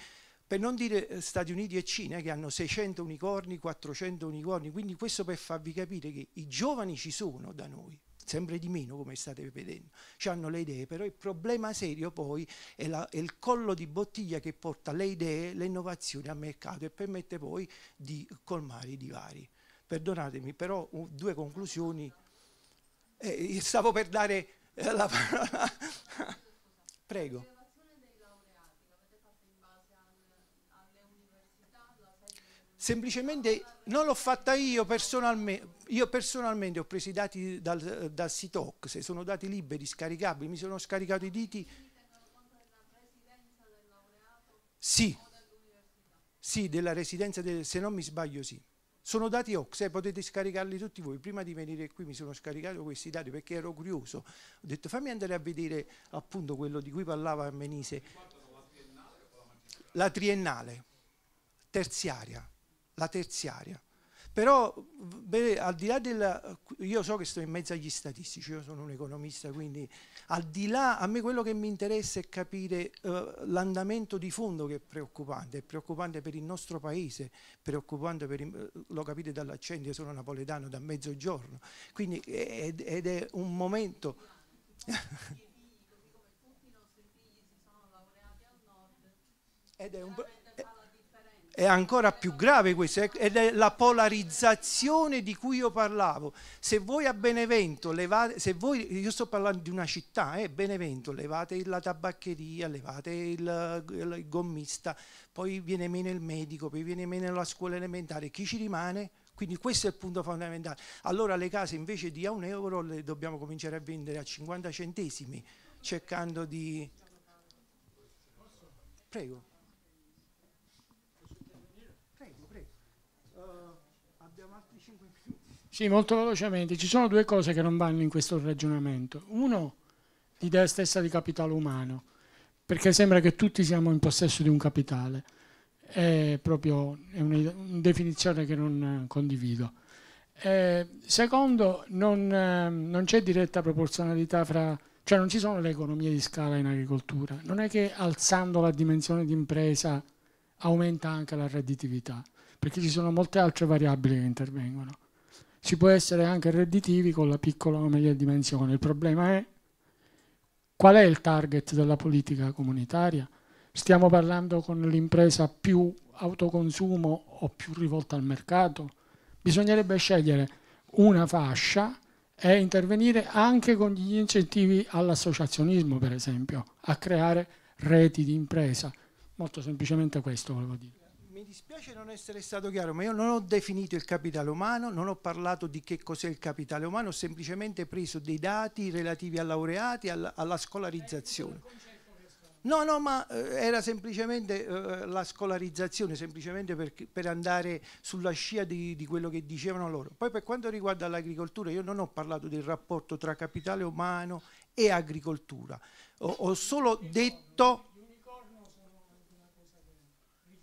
Speaker 1: per non dire eh, Stati Uniti e Cina eh, che hanno 600 unicorni, 400 unicorni, quindi questo per farvi capire che i giovani ci sono da noi sempre di meno come state vedendo, ci hanno le idee, però il problema serio poi è, la, è, il collo di bottiglia che porta le idee, le innovazioni al mercato e permette poi di colmare i divari. Perdonatemi, però uh, due conclusioni, eh, stavo per dare eh, la parola. Prego. semplicemente non l'ho fatta io personalmente, io personalmente ho preso i dati dal, dal SITOC, se sono dati liberi, scaricabili, mi sono scaricato i diti. Sì, sì, della residenza, del, se non mi sbaglio sì. Sono dati OX, eh, potete scaricarli tutti voi. Prima di venire qui mi sono scaricato questi dati perché ero curioso. Ho detto fammi andare a vedere appunto quello di cui parlava Menise. La triennale, terziaria la terziaria. Però beh, al di là del... io so che sto in mezzo agli statistici, io sono un economista, quindi al di là a me quello che mi interessa è capire eh, l'andamento di fondo che è preoccupante, è preoccupante per il nostro paese, preoccupante per lo capite dall'accento, io sono napoletano da mezzogiorno, quindi ed, ed è un momento... ed è un è ancora più grave questo, ed è la polarizzazione di cui io parlavo. Se voi a Benevento levate, se voi, io sto parlando di una città, eh, Benevento, levate la tabaccheria, levate il, il gommista, poi viene meno il medico, poi viene meno la scuola elementare, chi ci rimane? Quindi questo è il punto fondamentale. Allora le case invece di a un euro le dobbiamo cominciare a vendere a 50 centesimi, cercando di... Prego.
Speaker 5: Sì, molto velocemente. Ci sono due cose che non vanno in questo ragionamento. Uno, l'idea stessa di capitale umano, perché sembra che tutti siamo in possesso di un capitale. È proprio è una, definizione che non eh, condivido. Eh, secondo, non, ehm, non c'è diretta proporzionalità fra cioè non ci sono le economie di scala in agricoltura, non è che alzando la dimensione di impresa aumenta anche la redditività, perché ci sono molte altre variabili che intervengono si può essere anche redditivi con la piccola o media dimensione. Il problema è qual è il target della politica comunitaria? Stiamo parlando con l'impresa più autoconsumo o più rivolta al mercato? Bisognerebbe scegliere una fascia e intervenire anche con gli incentivi all'associazionismo, per esempio, a creare reti di impresa. Molto semplicemente questo volevo dire
Speaker 1: dispiace non essere stato chiaro, ma io non ho definito il capitale umano, non ho parlato di che cos'è il capitale umano, ho semplicemente preso dei dati relativi a laureati, alla, alla scolarizzazione. No, no, ma eh, era semplicemente eh, la scolarizzazione, semplicemente per, per andare sulla scia di, di, quello che dicevano loro. Poi per quanto riguarda l'agricoltura, io non ho parlato del rapporto tra capitale umano e agricoltura, ho, ho solo detto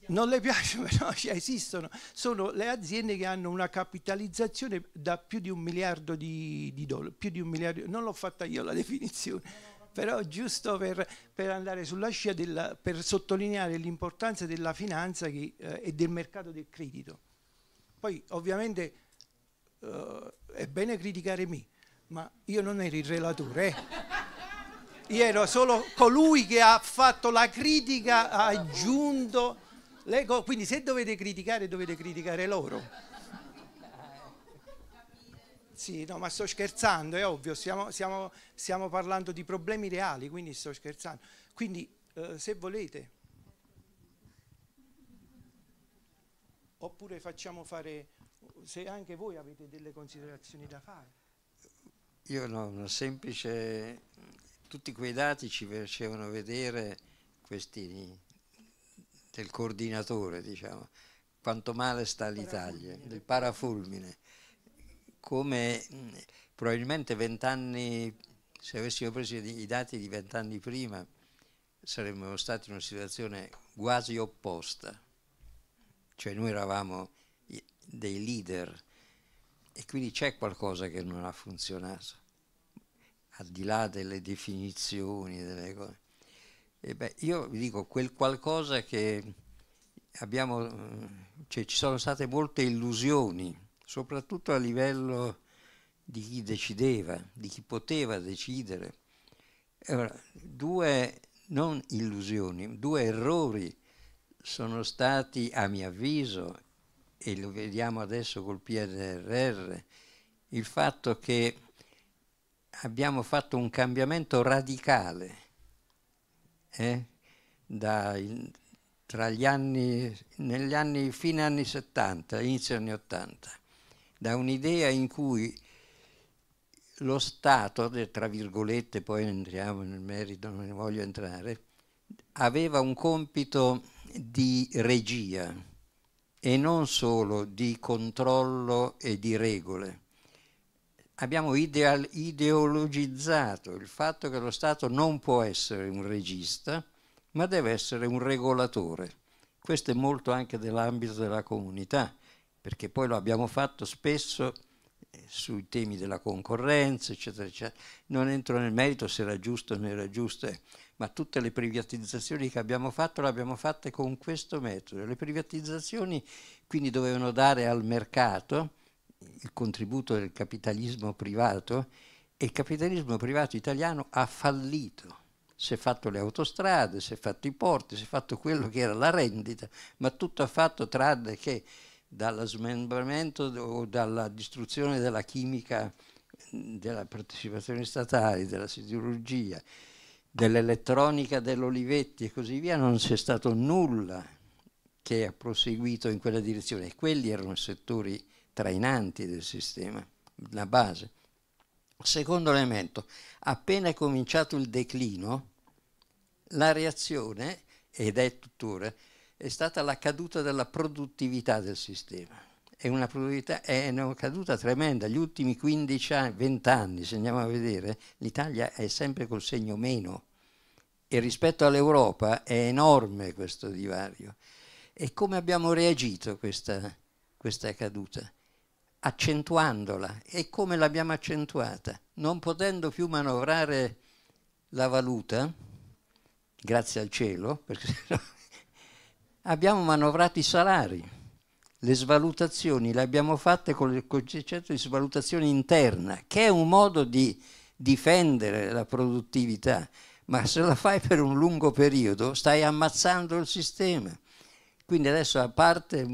Speaker 1: non le piace, però cioè esistono, sono le aziende che hanno una capitalizzazione da più di un miliardo di, di dollari, più di un miliardo, non l'ho fatta io la definizione, però giusto per, per andare sulla scia, della, per sottolineare l'importanza della finanza che, eh, e del mercato del credito. Poi ovviamente eh, è bene criticare me, ma io non ero il relatore. Eh. Io ero solo colui che ha fatto la critica, ha aggiunto Co- quindi se dovete criticare, dovete criticare loro. Sì, no, ma sto scherzando, è ovvio, stiamo, stiamo, stiamo parlando di problemi reali, quindi sto scherzando. Quindi eh, se volete, oppure facciamo fare, se anche voi avete delle considerazioni da fare.
Speaker 4: Io no, una semplice, tutti quei dati ci facevano vedere questi del coordinatore, diciamo, quanto male sta l'Italia, il parafulmine, come mm, probabilmente vent'anni, se avessimo preso i dati di vent'anni prima, saremmo stati in una situazione quasi opposta, cioè noi eravamo dei leader e quindi c'è qualcosa che non ha funzionato, al di là delle definizioni, delle cose. Eh beh, io vi dico, quel qualcosa che abbiamo, eh, cioè ci sono state molte illusioni, soprattutto a livello di chi decideva, di chi poteva decidere. Allora, due non illusioni, due errori sono stati, a mio avviso, e lo vediamo adesso col PNRR, il fatto che abbiamo fatto un cambiamento radicale eh, da, tra gli anni, negli anni, fine anni 70, inizio anni 80, da un'idea in cui lo Stato, tra virgolette, poi entriamo nel merito, non ne voglio entrare, aveva un compito di regia e non solo di controllo e di regole abbiamo ideal, ideologizzato il fatto che lo Stato non può essere un regista, ma deve essere un regolatore. Questo è molto anche dell'ambito della comunità, perché poi lo abbiamo fatto spesso eh, sui temi della concorrenza, eccetera, eccetera. Non entro nel merito se era giusto o non era giusto, eh, ma tutte le privatizzazioni che abbiamo fatto le abbiamo fatte con questo metodo. Le privatizzazioni quindi dovevano dare al mercato il contributo del capitalismo privato e il capitalismo privato italiano ha fallito. Si è fatto le autostrade, si è fatto i porti, si è fatto quello che era la rendita, ma tutto ha fatto tranne che dallo smembramento o dalla distruzione della chimica, della partecipazione statale, della siderurgia, dell'elettronica dell'Olivetti e così via, non c'è stato nulla che ha proseguito in quella direzione. Quelli erano settori trainanti del sistema, la base. Secondo elemento, appena è cominciato il declino, la reazione, ed è tuttora, è stata la caduta della produttività del sistema. È una, è una caduta tremenda. Gli ultimi 15 anni, 20 anni, se andiamo a vedere, l'Italia è sempre col segno meno. E rispetto all'Europa è enorme questo divario. E come abbiamo reagito a questa, questa caduta? accentuandola e come l'abbiamo accentuata, non potendo più manovrare la valuta, grazie al cielo, perché abbiamo manovrato i salari, le svalutazioni le abbiamo fatte con il concetto di svalutazione interna, che è un modo di difendere la produttività, ma se la fai per un lungo periodo stai ammazzando il sistema. Quindi adesso a parte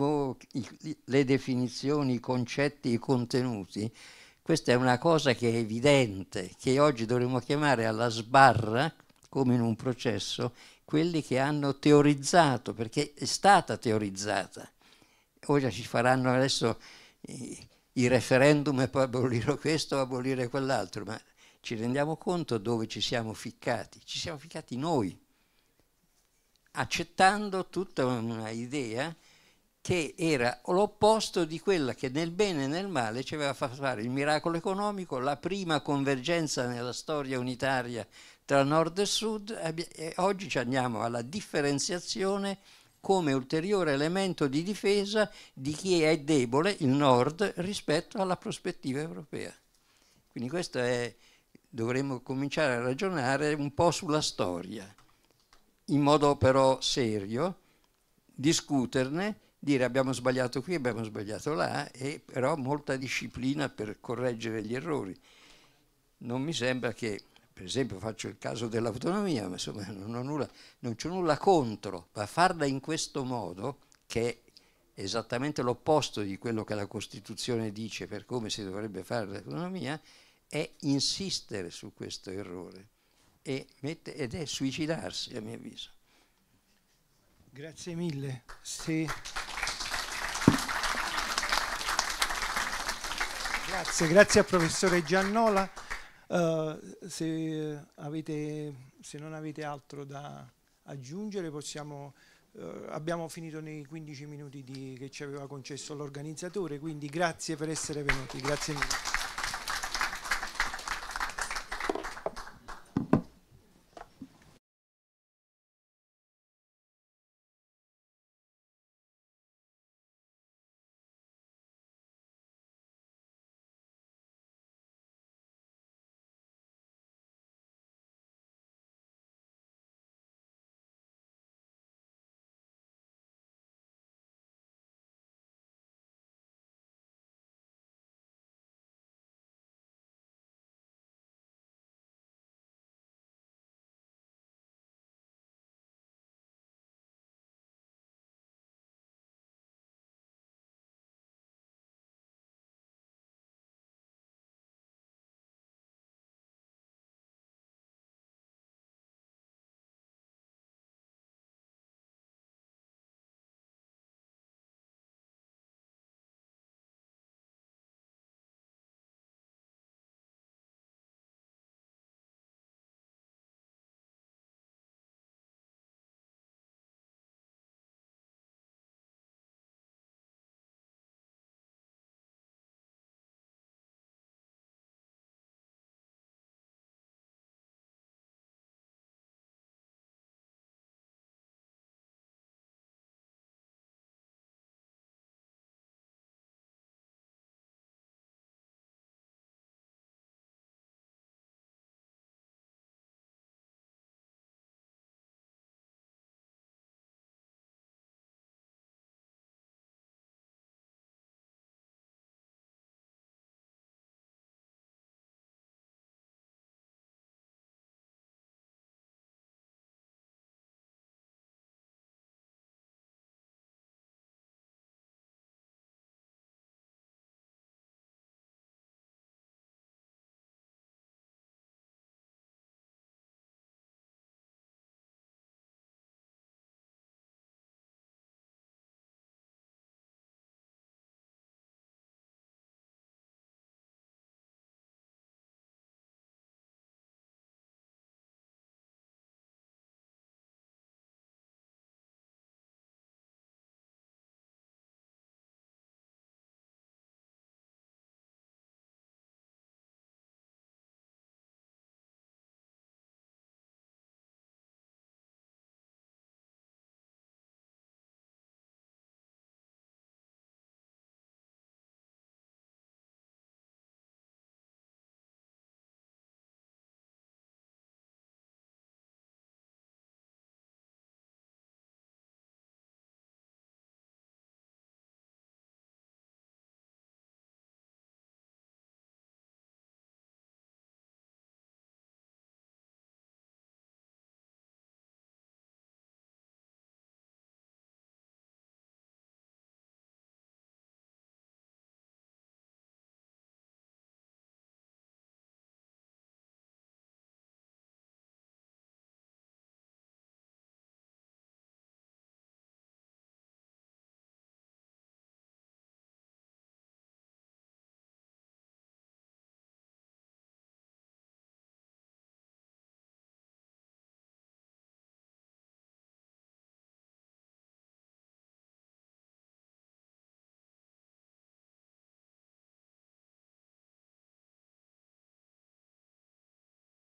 Speaker 4: le definizioni, i concetti, i contenuti, questa è una cosa che è evidente, che oggi dovremmo chiamare alla sbarra, come in un processo, quelli che hanno teorizzato, perché è stata teorizzata. Ora ci faranno adesso i referendum per abolire questo o abolire quell'altro, ma ci rendiamo conto dove ci siamo ficcati? Ci siamo ficcati noi accettando tutta un'idea che era l'opposto di quella che nel bene e nel male ci aveva fatto fare il miracolo economico, la prima convergenza nella storia unitaria tra nord e sud. E oggi ci andiamo alla differenziazione come ulteriore elemento di difesa di chi è debole, il nord, rispetto alla prospettiva europea. Quindi questo è, dovremmo cominciare a ragionare un po' sulla storia in modo però serio, discuterne, dire abbiamo sbagliato qui, abbiamo sbagliato là, e però molta disciplina per correggere gli errori. Non mi sembra che, per esempio faccio il caso dell'autonomia, ma insomma non, nulla, non c'è nulla contro, ma farla in questo modo, che è esattamente l'opposto di quello che la Costituzione dice per come si dovrebbe fare l'autonomia, è insistere su questo errore mette, ed è suicidarsi a mio avviso.
Speaker 1: Grazie mille. Sì. Grazie, grazie al professore Giannola. Uh, se, avete, se, non avete altro da aggiungere possiamo, uh, abbiamo finito nei 15 minuti di, che ci aveva concesso l'organizzatore, quindi grazie per essere venuti, grazie mille.